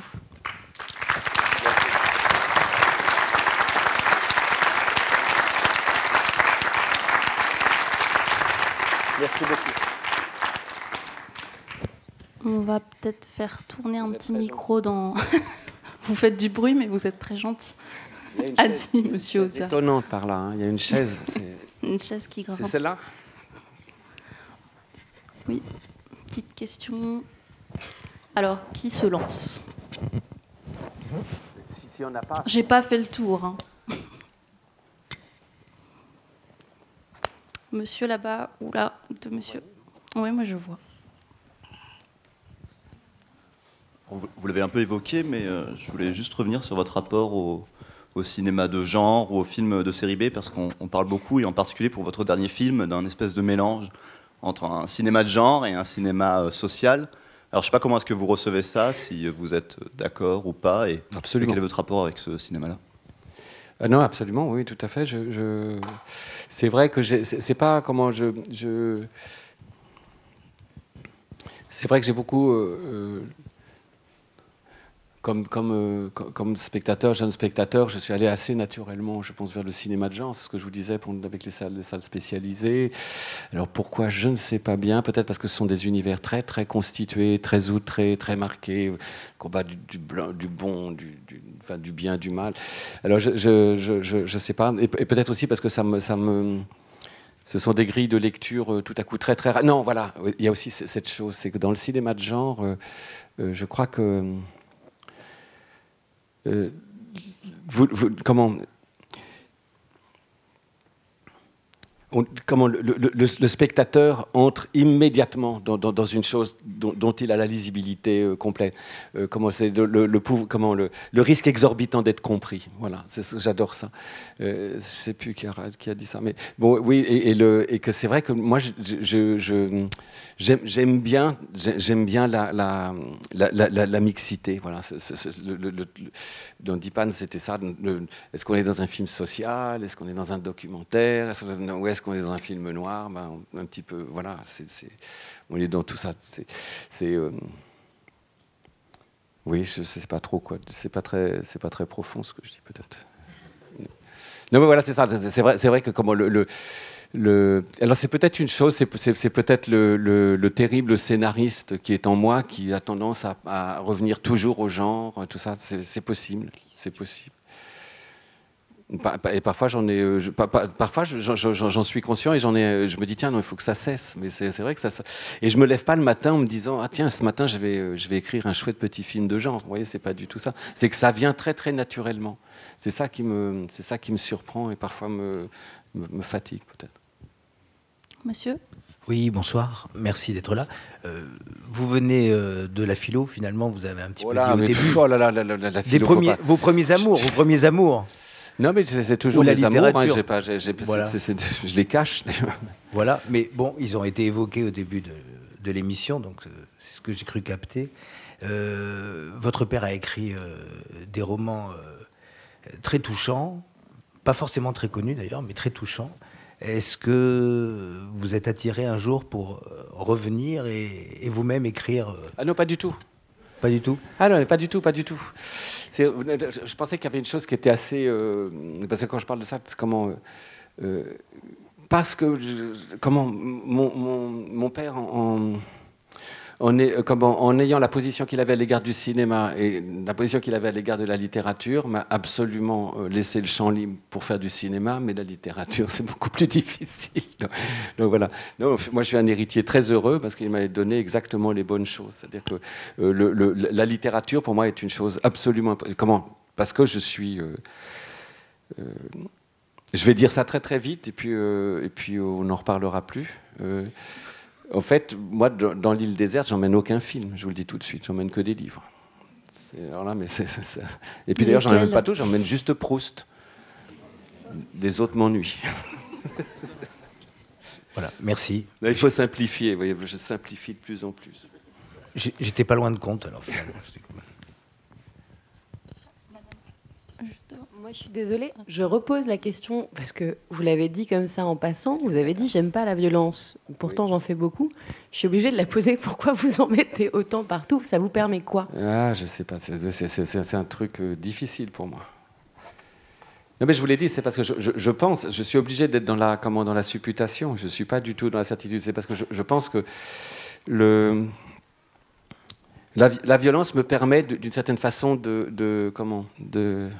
On va peut-être faire tourner un petit micro dans. vous faites du bruit, mais vous êtes très gentil. A dit ah, Monsieur C'est étonnant par là. Hein. Il y a une chaise. une chaise qui grandit. C'est celle-là. Oui. Petite question. Alors, qui se lance J'ai pas fait le tour. Hein. Monsieur là-bas, ou là, de monsieur. Oui, moi je vois. Vous l'avez un peu évoqué, mais euh, je voulais juste revenir sur votre rapport au, cinéma de genre ou au film de série B, parce qu'on parle beaucoup, et en particulier pour votre dernier film, d'un espèce de mélange entre un cinéma de genre et un cinéma euh, social. Alors je ne sais pas comment est-ce que vous recevez ça, si vous êtes d'accord ou pas, et, quel est votre rapport avec ce cinéma-là euh, non, absolument, oui, tout à fait. C'est vrai que c'est pas comment je... C'est vrai que j'ai beaucoup euh, euh, comme, comme, euh, comme, spectateur, jeune spectateur, je suis allé assez naturellement, je pense, vers le cinéma de genre, c'est ce que je vous disais pour, avec les salles, salles, spécialisées. Alors pourquoi Je ne sais pas bien, peut-être parce que ce sont des univers très, très constitués, très outrés, très marqués, combat du, du, bon, du, bien, du mal. Alors je ne sais pas, et, peut-être aussi parce que ça me... Ça me ce sont des grilles de lecture euh, tout à coup très très... Non, voilà, il y a aussi cette chose, c'est que dans le cinéma de genre, euh, je crois que... Euh, vous, vous, comment comment le, spectateur entre immédiatement dans, une chose dont, il a la lisibilité euh, complète. Euh, comment c'est comment le, risque exorbitant d'être compris. Voilà, j'adore ça. Euh, je ne sais plus qui a, qui a, dit ça, mais bon, oui, et, et que c'est vrai que moi, j'aime j'aime bien, j'aime bien la, la, mixité. Voilà, dans Dipan, c'était ça. Est-ce qu'on est dans un film social Est-ce qu'on est dans un documentaire est est qu'on est dans un film noir ben, Un petit peu, voilà, c'est on est dans tout ça. C'est. Euh, oui, je sais pas trop quoi. C'est pas très, c'est pas très profond ce que je dis peut-être. Non, mais voilà, c'est ça. C'est vrai, c'est vrai que comment le, le, alors c'est peut-être une chose, c'est peut-être le, terrible scénariste qui est en moi qui a tendance à, à revenir toujours au genre. Tout ça, c'est possible, c'est possible. Et parfois, j'en ai, euh, parfois, j'en suis conscient et j'en ai, je me dis tiens, non, il faut que ça cesse. Mais c'est vrai que ça. Et je me lève pas le matin en me disant ah tiens, ce matin, je vais, euh, je vais écrire un chouette petit film de genre. Vous voyez, c'est pas du tout ça. C'est que ça vient très très naturellement. C'est ça qui me, c'est ça qui me surprend et parfois me, fatigue peut-être. Monsieur. Oui, bonsoir. Merci d'être là. Euh, vous venez de la philo, finalement, vous avez un petit peu oh dit au début. Oh philo, premiers, vos premiers amours, vos premiers amours. Non, mais c'est toujours les amours. je les cache. voilà, mais bon, ils ont été évoqués au début de, l'émission, donc euh, c'est ce que j'ai cru capter. Euh, votre père a écrit euh, des romans très touchants, pas forcément très connus d'ailleurs, mais très touchants. Est-ce que vous êtes attiré un jour pour revenir et, et vous-même écrire Ah non, pas du tout. Pas du tout. Ah non, pas du tout, pas du tout je pensais qu'il y avait une chose qui était assez. Euh, parce que quand je parle de ça, c'est comment. Euh, euh, parce que. comment. Mon, père en euh, en, est, en ayant la position qu'il avait à l'égard du cinéma et la position qu'il avait à l'égard de la littérature, m'a absolument euh, laissé le champ libre pour faire du cinéma, mais la littérature, c'est beaucoup plus difficile. Donc, voilà. moi, je suis un héritier très heureux parce qu'il m'avait donné exactement les bonnes choses. C'est-à-dire que euh, la littérature, pour moi, est une chose absolument. Comment Parce que je suis. je vais dire ça très très vite et puis, et puis on n'en reparlera plus. En fait, moi, dans l'île déserte, j'emmène aucun film, je vous le dis tout de suite, j'emmène que des livres. Et puis d'ailleurs, j'en emmène pas tout, j'emmène juste Proust. Les autres m'ennuient. voilà, merci. il faut simplifier, vous voyez, je simplifie de plus en plus. J'étais pas loin de compte, alors finalement. Moi, je suis désolée. Je repose la question parce que vous l'avez dit comme ça en passant. Vous avez dit j'aime pas la violence. Pourtant, j'en fais beaucoup. Je suis obligée de la poser. Pourquoi vous en mettez autant partout Ça vous permet quoi Ah, je sais pas. C'est un truc euh, difficile pour moi. Non, mais je vous l'ai dit, c'est parce que je, pense, je suis obligé d'être dans la, dans la supputation. Je ne suis pas du tout dans la certitude. C'est parce que je, pense que le la, violence me permet d'une certaine façon de comment de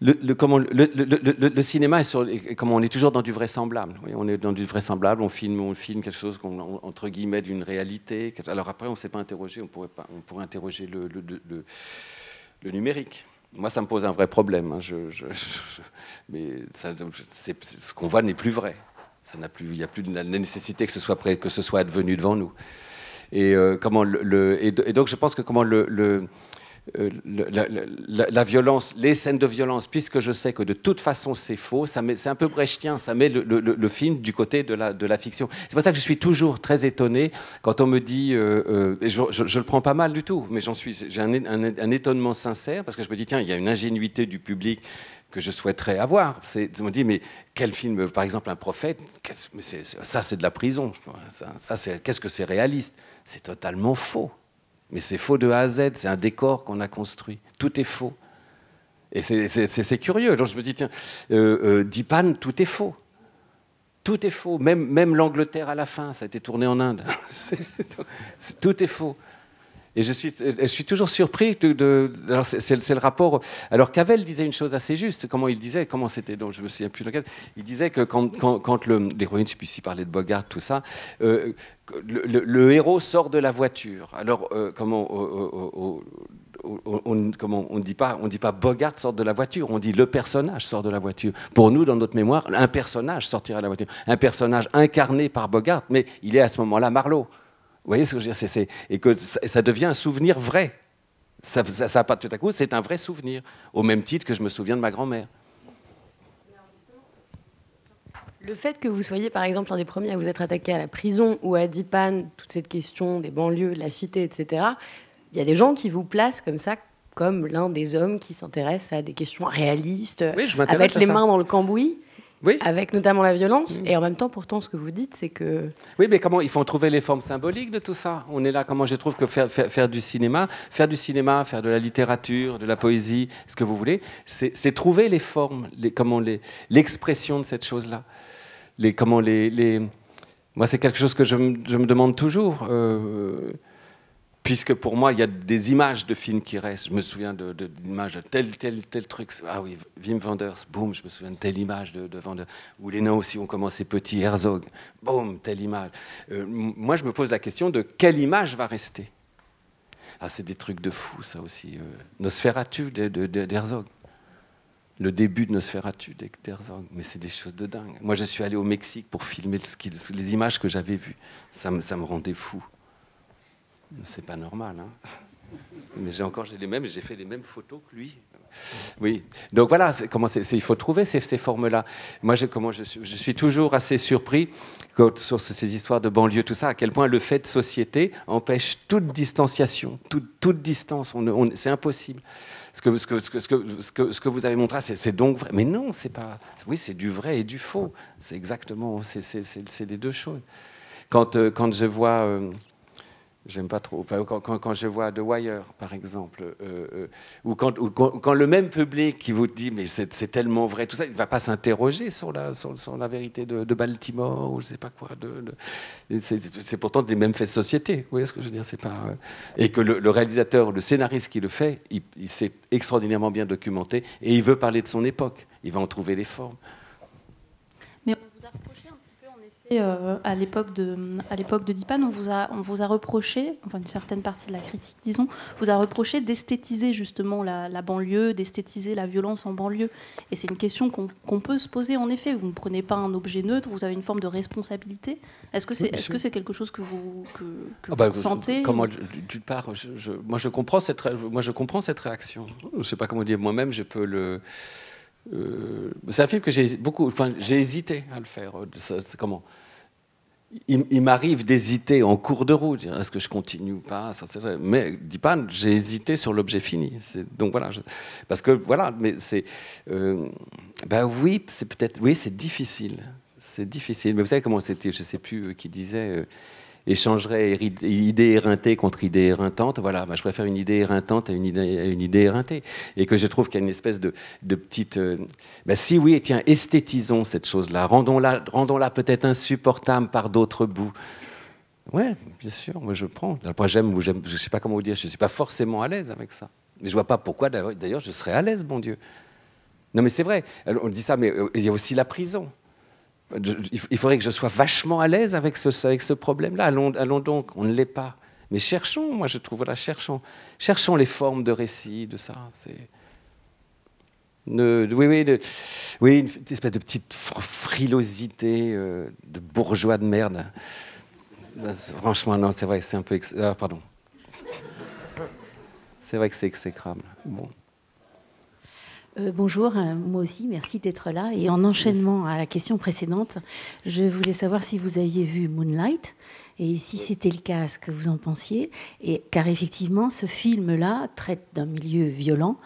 le, comment, le, cinéma est, sur, comment on est toujours dans du vraisemblable. Oui, on est dans du vraisemblable, on filme, on filme quelque chose entre guillemets d'une réalité. Alors après, on ne s'est pas interrogé, on pourrait, on pourrait interroger le, numérique. Moi, ça me pose un vrai problème. Hein. Je, mais ce qu'on voit n'est plus vrai. Ça n'a plus, Il n'y a plus de nécessité que ce soit prêt, que ce soit advenu devant nous. Et, euh, comment le, et, donc, je pense que comment le euh, la, violence, les scènes de violence, puisque je sais que de toute façon c'est faux, c'est un peu brechtien, ça met le, film du côté de la, fiction. C'est pour ça que je suis toujours très étonné quand on me dit, euh, euh, je, le prends pas mal du tout, mais j'en suis, j'ai un, étonnement sincère parce que je me dis tiens, il y a une ingénuité du public que je souhaiterais avoir. On me dit, mais quel film, par exemple, Un prophète, ça c'est de la prison. Ça, qu'est-ce que c'est réaliste C'est totalement faux. Mais c'est faux de A à Z, c'est un décor qu'on a construit. Tout est faux. Et c'est curieux. Donc je me dis, tiens, euh, euh Dipan, tout est faux. Tout est faux. Même, l'Angleterre à la fin, ça a été tourné en Inde. tout est faux. Et je suis, toujours surpris de. c'est le rapport. Alors Cavell disait une chose assez juste. Comment il disait Comment c'était Donc je me souviens plus lequel. Il disait que quand, quand, quand l'héroïne, je sais plus parlait de Bogart, tout ça. Euh, le, héros sort de la voiture. Alors, euh, euh, comment, on, ne dit pas, on dit pas Bogart sort de la voiture, on dit le personnage sort de la voiture. Pour nous, dans notre mémoire, un personnage sortira de la voiture, un personnage incarné par Bogart, mais il est à ce moment-là Marlowe. Vous voyez ce que je veux dire Et que ça, devient un souvenir vrai. Ça, ça, tout à coup, c'est un vrai souvenir, au même titre que je me souviens de ma grand-mère. Le fait que vous soyez, par exemple, un des premiers à vous être attaqué à la prison ou à Dipan, toute cette question des banlieues, de la cité, etc., il y a des gens qui vous placent comme ça, comme l'un des hommes qui s'intéresse à des questions réalistes, avec les mains dans le cambouis avec notamment la violence. Mm. Et en même temps, pourtant, ce que vous dites, c'est que... Oui, mais comment il faut trouver les formes symboliques de tout ça On est là, comment je trouve que faire, faire, du cinéma, faire du cinéma, faire de la littérature, de la poésie, ce que vous voulez, c'est trouver les formes, les, comment l'expression de cette chose-là. Les, comment les, les... Moi, c'est quelque chose que je, me, je me demande toujours. Euh, puisque pour moi, il y a des images de films qui restent. Je me souviens d'images de, de, tel, tel, tel truc. Ah oui, Wim Wenders, boum, je me souviens de telle image de, de Wenders. Ou les noms aussi ont commencé petit Herzog, boum, telle image. Euh, moi, je me pose la question de quelle image va rester Ah, c'est des trucs de fou, ça aussi. Euh, Nosferatu d'Herzog. Le début de Nosferatu d'Herzog. Mais c'est des choses de dingue. Moi, je suis allé au Mexique pour filmer les images que j'avais vues. ça me rendait fou. C'est pas normal. Hein. mais j'ai encore les mêmes, j'ai fait les mêmes photos que lui. Oui, donc voilà, comment il faut trouver ces, formes-là. Moi, je, comment je, je, suis toujours assez surpris sur ces histoires de banlieue, tout ça, à quel point le fait de société empêche toute distanciation, toute, distance. On, c'est impossible. Ce que, ce, que, ce, que, ce que, vous avez montré, c'est donc vrai. Mais non, c'est pas. Oui, c'est du vrai et du faux. C'est exactement. C'est les deux choses. Quand, euh, quand je vois. Euh, J'aime pas trop. Enfin, quand, je vois The Wire, par exemple, euh, euh, ou, quand, le même public qui vous dit mais c'est tellement vrai, tout ça, il ne va pas s'interroger sur la, sur, la vérité de, Baltimore ou je sais pas quoi. c'est pourtant des mêmes faits de société. Vous voyez ce que je veux dire C'est pas euh, et que le, réalisateur, le scénariste qui le fait, il s'est extraordinairement bien documenté et il veut parler de son époque. Il va en trouver les formes. Euh, à l'époque de à l'époque de Dipan, on vous a on vous a reproché, enfin une certaine partie de la critique, disons, vous a reproché d'esthétiser justement la, la banlieue, d'esthétiser la violence en banlieue. Et c'est une question qu'on peut se poser en effet. Vous ne prenez pas un objet neutre, vous avez une forme de responsabilité. Est-ce que c'est est-ce que c'est quelque chose que vous que, ah bah, sentez euh, Comment d'une part, moi je comprends cette moi je comprends cette réaction. Je sais pas comment dire moi-même, je peux le euh, c'est un film que j'ai beaucoup. Enfin, j'ai hésité à le faire. Euh, comment Il, m'arrive d'hésiter en cours de route. Est-ce que je continue ou pas Mais dis pas, j'ai hésité sur l'objet fini. Donc voilà, parce que voilà, mais c'est. ben oui, c'est peut-être. Oui, c'est difficile. C'est difficile. Mais vous savez comment c'était Je sais plus euh, qui disait échangerait idée éreintée contre idée éreintante. Voilà, bah, je préfère une idée éreintante à une idée, éreintée. Et que je trouve qu'il y a une espèce de, petite. Euh, bah, si oui, tiens, esthétisons cette chose-là. Rendons-la rendons la peut être insupportable par d'autres bouts. Ouais, bien sûr, moi je prends. Après, j'aime ou j'aime, je sais pas comment vous dire, je ne suis pas forcément à l'aise avec ça. Mais je vois pas pourquoi, d'ailleurs, je serais à l'aise, bon Dieu. Non, mais c'est vrai, on dit ça, mais euh, il y a aussi la prison il faudrait que je sois vachement à l'aise avec ce, avec ce problème-là. Allons, donc, on ne l'est pas. Mais cherchons, moi je trouve, voilà, cherchons. Cherchons les formes de récit, de ça. C'est... Ne, oui, oui, de, oui, une espèce de petite frilosité euh, de bourgeois de merde. Franchement, non, c'est vrai, c'est un peu... Ah, pardon. C'est vrai que c'est exécrable. Bon. Euh, bonjour, euh, moi aussi, merci d'être là. Et en enchaînement à la question précédente, je voulais savoir si vous aviez vu Moonlight et si c'était le cas, ce que vous en pensiez. Et, car effectivement, ce film-là traite d'un milieu violent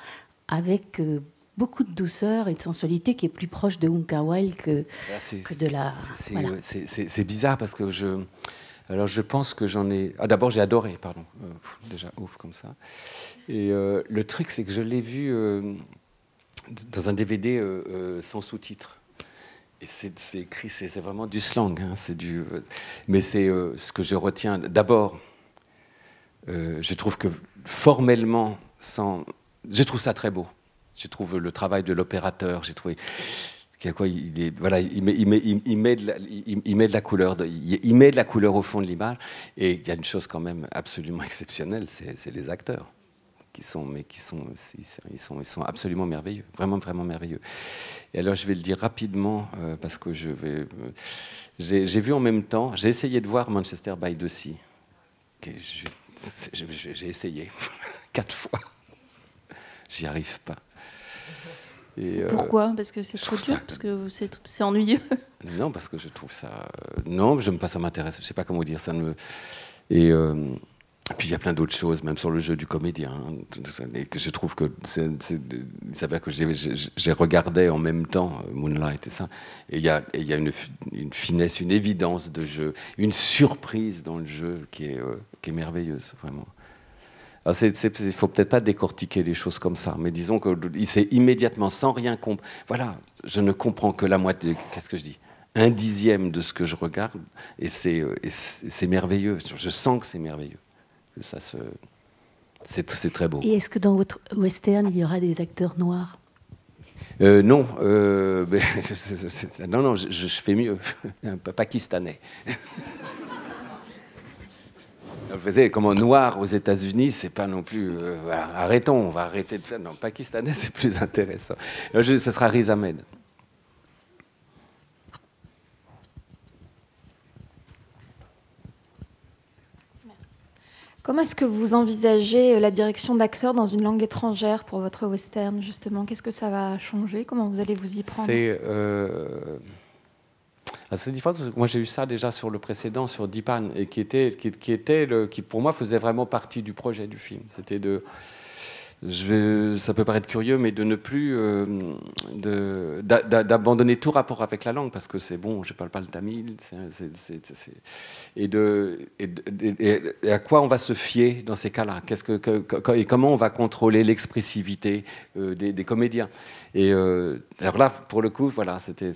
avec euh, beaucoup de douceur et de sensualité qui est plus proche de Unka Wild ah, que, de la. C'est bizarre parce que je. Alors je pense que j'en ai. Ah, d'abord j'ai adoré, pardon. déjà ouf comme ça. Et le truc c'est que je l'ai vu dans un DVD euh, euh, sans sous-titres. Et c'est écrit, c'est vraiment du slang. Hein, euh, mais c'est ce que je retiens. D'abord, je trouve que formellement, sans, je trouve ça très beau. Je trouve le travail de l'opérateur. J'ai trouvé il il, met de la il met de la couleur au fond de l'image et il y a une chose quand même absolument exceptionnelle c'est les acteurs qui sont, mais qui sont, ils sont, ils sont absolument merveilleux, vraiment, vraiment merveilleux. Et alors, je vais le dire rapidement euh, parce que je vais, euh, j'ai vu en même temps, j'ai essayé de voir Manchester by the Sea. J'ai essayé quatre fois, j'y arrive pas. Et, euh, Pourquoi Parce que c'est trop dur, parce que c'est ennuyeux. Non, parce que je trouve ça. non, je, pas, ça m'intéresse. Je sais pas comment dire. Ça ne me... Et et puis il y a plein d'autres choses, même sur le jeu du comédien, hein, et que je trouve que c'est, il s'avère que j'ai regardé en même temps euh, Moonlight et ça, et il y a, une, finesse, une évidence de jeu, une surprise dans le jeu qui est, euh, qui est merveilleuse, vraiment. Ah, il ne faut peut-être pas décortiquer les choses comme ça, mais disons qu'il s'est immédiatement, sans rien comprendre. Voilà, je ne comprends que la moitié. Qu'est-ce que je dis Un dixième de ce que je regarde, et c'est euh, merveilleux. Je sens que c'est merveilleux ça se... C'est très beau. Et est-ce que dans votre western, il y aura des acteurs noirs euh, non, euh, ben, non, non, je, fais mieux. Un pakistanais. Vous savez, comment noir aux États-Unis, c'est pas non plus. Euh, arrêtons, on va arrêter de faire. Non, pakistanais, c'est plus intéressant. Ce sera Riz Ahmed. Comment est-ce que vous envisagez euh, la direction d'acteurs dans une langue étrangère pour votre western, justement Qu'est-ce que ça va changer Comment vous allez vous y prendre C'est euh, ah, différent. moi, j'ai eu ça déjà sur le précédent, sur Deepan, et qui était, qui était le, qui pour moi faisait vraiment partie du projet du film. C'était de je vais, ça peut paraître curieux, mais de ne plus euh, d'abandonner tout rapport avec la langue, parce que c'est bon, je ne parle pas le tamil, et, de, et, à quoi on va se fier dans ces cas-là Qu'est-ce que, et comment on va contrôler l'expressivité euh, des, comédiens Et euh, alors là, pour le coup, voilà, c'était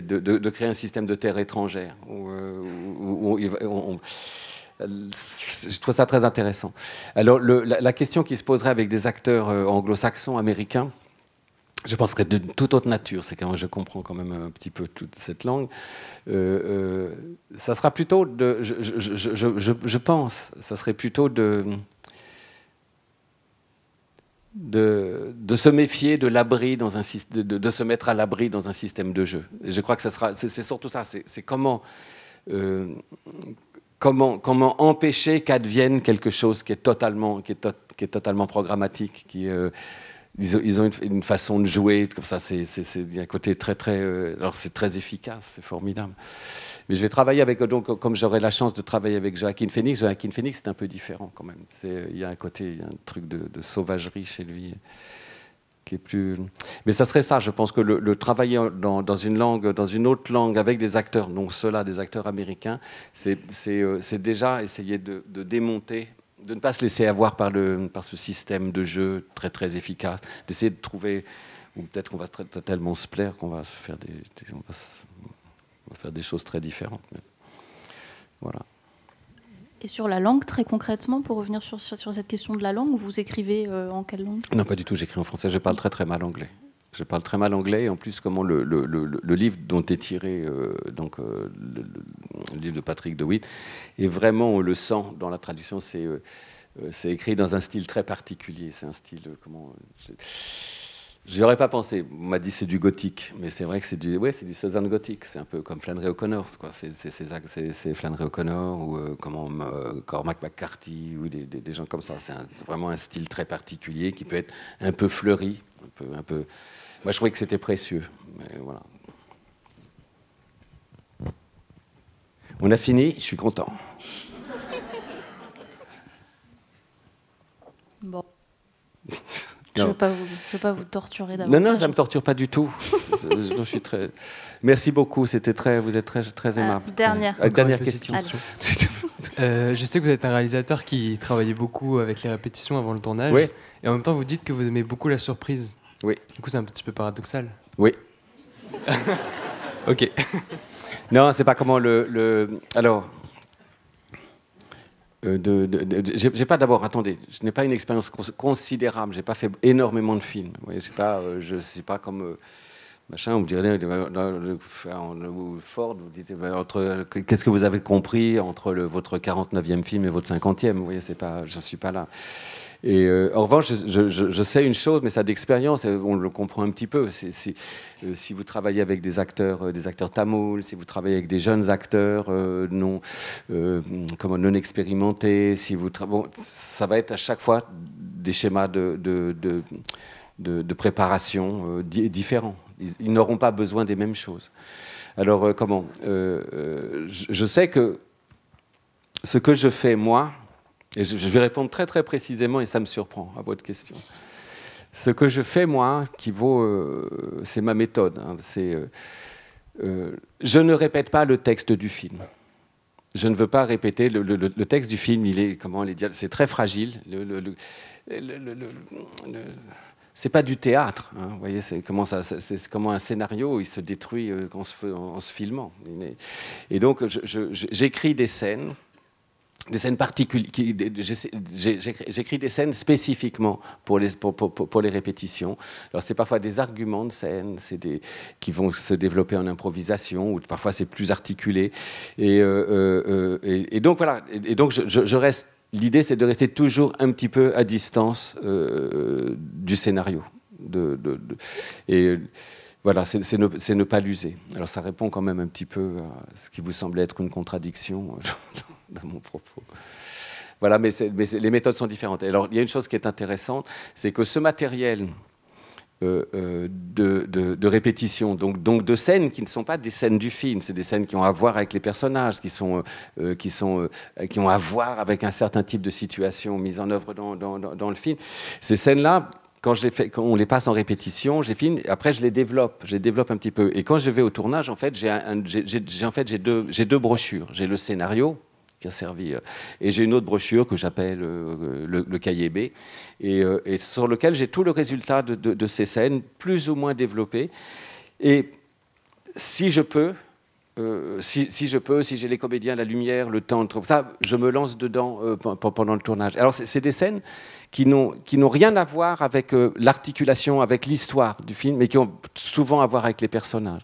de, de, de, créer un système de terre étrangère euh, où, on je trouve ça très intéressant. Alors, la, question qui se poserait avec des acteurs euh, anglo-saxons, américains, je pense que de toute autre nature, c'est quand je comprends quand même un petit peu toute cette langue, euh, euh, ça sera plutôt de, je, pense, ça serait plutôt de, de, se méfier de l'abri dans un de, de, se mettre à l'abri dans un système de jeu. je crois que ça sera, c'est surtout ça, c'est comment. Euh, comment, empêcher qu'advienne quelque chose qui est totalement, qui programmatique, qui euh, ils, ont, une, façon de jouer comme ça. C'est un côté très très, euh, alors c'est très efficace, c'est formidable. Mais je vais travailler avec donc comme j'aurai la chance de travailler avec Joaquin Phoenix. Joaquin Phoenix c'est un peu différent quand même. Il y a un côté, un truc de sauvagerie chez lui plus. Mais ça serait ça, je pense que le, travail travailler dans, une langue, dans une autre langue, avec des acteurs, non ceux-là, des acteurs américains, c'est euh, déjà essayer de, démonter, de ne pas se laisser avoir par, le, par ce système de jeu très très efficace, d'essayer de trouver, ou peut-être qu'on va tellement se plaire qu'on va faire des, faire des choses très différentes. voilà. Et sur la langue, très concrètement, pour revenir sur, sur, cette question de la langue, vous écrivez euh, en quelle langue Non, pas du tout, j'écris en français, je parle très très mal anglais. Je parle très mal anglais et en plus, comment le, livre dont est tiré euh, donc, euh, le, livre de Patrick DeWitt, est vraiment, on le sent dans la traduction, c'est écrit dans un style très particulier. C'est un style. comment je aurais pas pensé. On m'a dit c'est du gothique, mais c'est vrai que c'est du, ouais, c'est du Southern gothique. C'est un peu comme Flannery O'Connor, quoi. C'est Flannery O'Connor ou euh, comment euh, Cormac McCarthy ou des, gens comme ça. C'est vraiment un style très particulier qui peut être un peu fleuri, un peu. Moi, je trouvais que c'était précieux. Mais voilà. On a fini. Je suis content. Bon. Je ne veux, pas vous torturer d'abord. Non, non, ça ne me torture pas du tout. je suis très... Merci beaucoup, c'était très, vous êtes très, très euh, aimable. dernière. Euh, question. Euh, je sais que vous êtes un réalisateur qui travaillait beaucoup avec les répétitions avant le tournage. Oui. Et en même temps, vous dites que vous aimez beaucoup la surprise. Oui. Du coup, c'est un petit peu paradoxal. Oui. ok. non, c'est pas comment le, le... Alors, euh, de, n'ai j'ai pas d'abord, attendez, je n'ai pas une expérience considérable, considérable, j'ai pas fait énormément de films. Vous voyez, pas, euh, je ne suis pas comme euh, machin, vous me direz, Ford, vous dites, qu'est-ce que vous avez compris entre le, votre 49e film et votre 50e Vous voyez, c'est pas, je ne suis pas là. Et euh, en revanche, je, sais une chose, mais ça d'expérience, euh, on le comprend un petit peu. Euh, si vous travaillez avec des acteurs, des acteurs tamouls, si vous travaillez avec des jeunes acteurs non, comment, non expérimentés, si vous ça va être à chaque fois des schémas de, de, de, préparation différents. Ils, n'auront pas besoin des mêmes choses. Alors comment je sais que ce que je fais moi, et je, vais répondre très très précisément, et ça me surprend à votre question. Ce que je fais, moi, qui vaut, euh, c'est ma méthode. Hein, c'est, euh, euh, je ne répète pas le texte du film. Je ne veux pas répéter le, texte du film. Il est comment les C'est très fragile. Le, c'est pas du théâtre. Hein, vous voyez, c'est comment, comment un scénario il se détruit en se, en se filmant. Et donc, j'écris des scènes des scènes particulières. J'écris des scènes spécifiquement pour les, pour, les répétitions. Alors, c'est parfois des arguments de scène c'est des, qui vont se développer en improvisation, ou parfois c'est plus articulé. Et, euh, euh, euh, et, donc, voilà. Et, donc, je, reste. L'idée, c'est de rester toujours un petit peu à distance du scénario. De, et. Voilà, c'est ne, ne, pas l'user. Alors ça répond quand même un petit peu à ce qui vous semblait être une contradiction. dans mon propos. Voilà, mais, les méthodes sont différentes. Alors, il y a une chose qui est intéressante, c'est que ce matériel euh, euh, de, répétition, donc, de scènes qui ne sont pas des scènes du film, c'est des scènes qui ont à voir avec les personnages, qui, sont, euh, qui, ont à voir avec un certain type de situation mise en œuvre dans, le film. Ces scènes-là, quand, on les passe en répétition, après je les développe, je les développe un petit peu. Et quand je vais au tournage, en fait, j'ai, en fait, deux, brochures. J'ai le scénario qui a servi. Euh, et j'ai une autre brochure que j'appelle euh, le, cahier B, euh, et, sur lequel j'ai tout le résultat de, ces scènes, plus ou moins développées. Et si je peux, si, je peux, si j'ai les comédiens, la lumière, le temps, ça, je me lance dedans pendant le tournage. Alors c'est des scènes qui n'ont rien à voir avec euh, l'articulation, avec l'histoire du film, mais qui ont souvent à voir avec les personnages.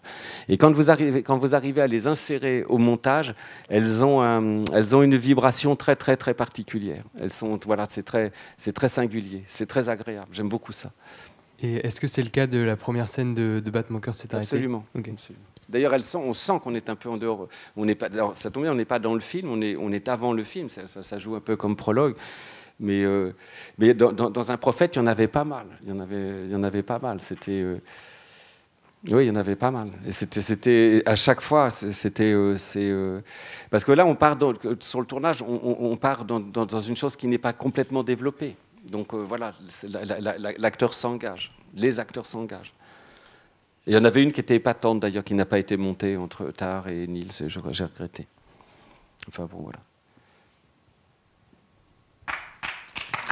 Et quand vous arrivez, quand vous arrivez à les insérer au montage, elles ont, elles ont une vibration très, très, très particulière. Elles sont, voilà, c'est très, très singulier, c'est très agréable. J'aime beaucoup ça. Et est-ce que c'est le cas de la première scène de, de Batman Cœur s'est arrêté Absolument. Absolument. D'ailleurs, on sent qu'on est un peu en dehors. On n'est pas, ça tombe bien, on n'est pas dans le film, on est, on est avant le film. ça joue un peu comme prologue. Mais, euh, mais dans, un prophète, il y en avait pas mal. Il y en avait, y en avait pas mal. C'était. Euh, oui, il y en avait pas mal. Et c'était à chaque fois, c'était euh, c'est parce que là on part sur le tournage, on, part dans, dans, une chose qui n'est pas complètement développée. Donc voilà, l'acteur s'engage, les acteurs s'engagent. Il y en avait une qui était épatante d'ailleurs, qui n'a pas été montée entre Tar et Nils, j'ai regretté. Enfin bon voilà.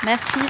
Merci.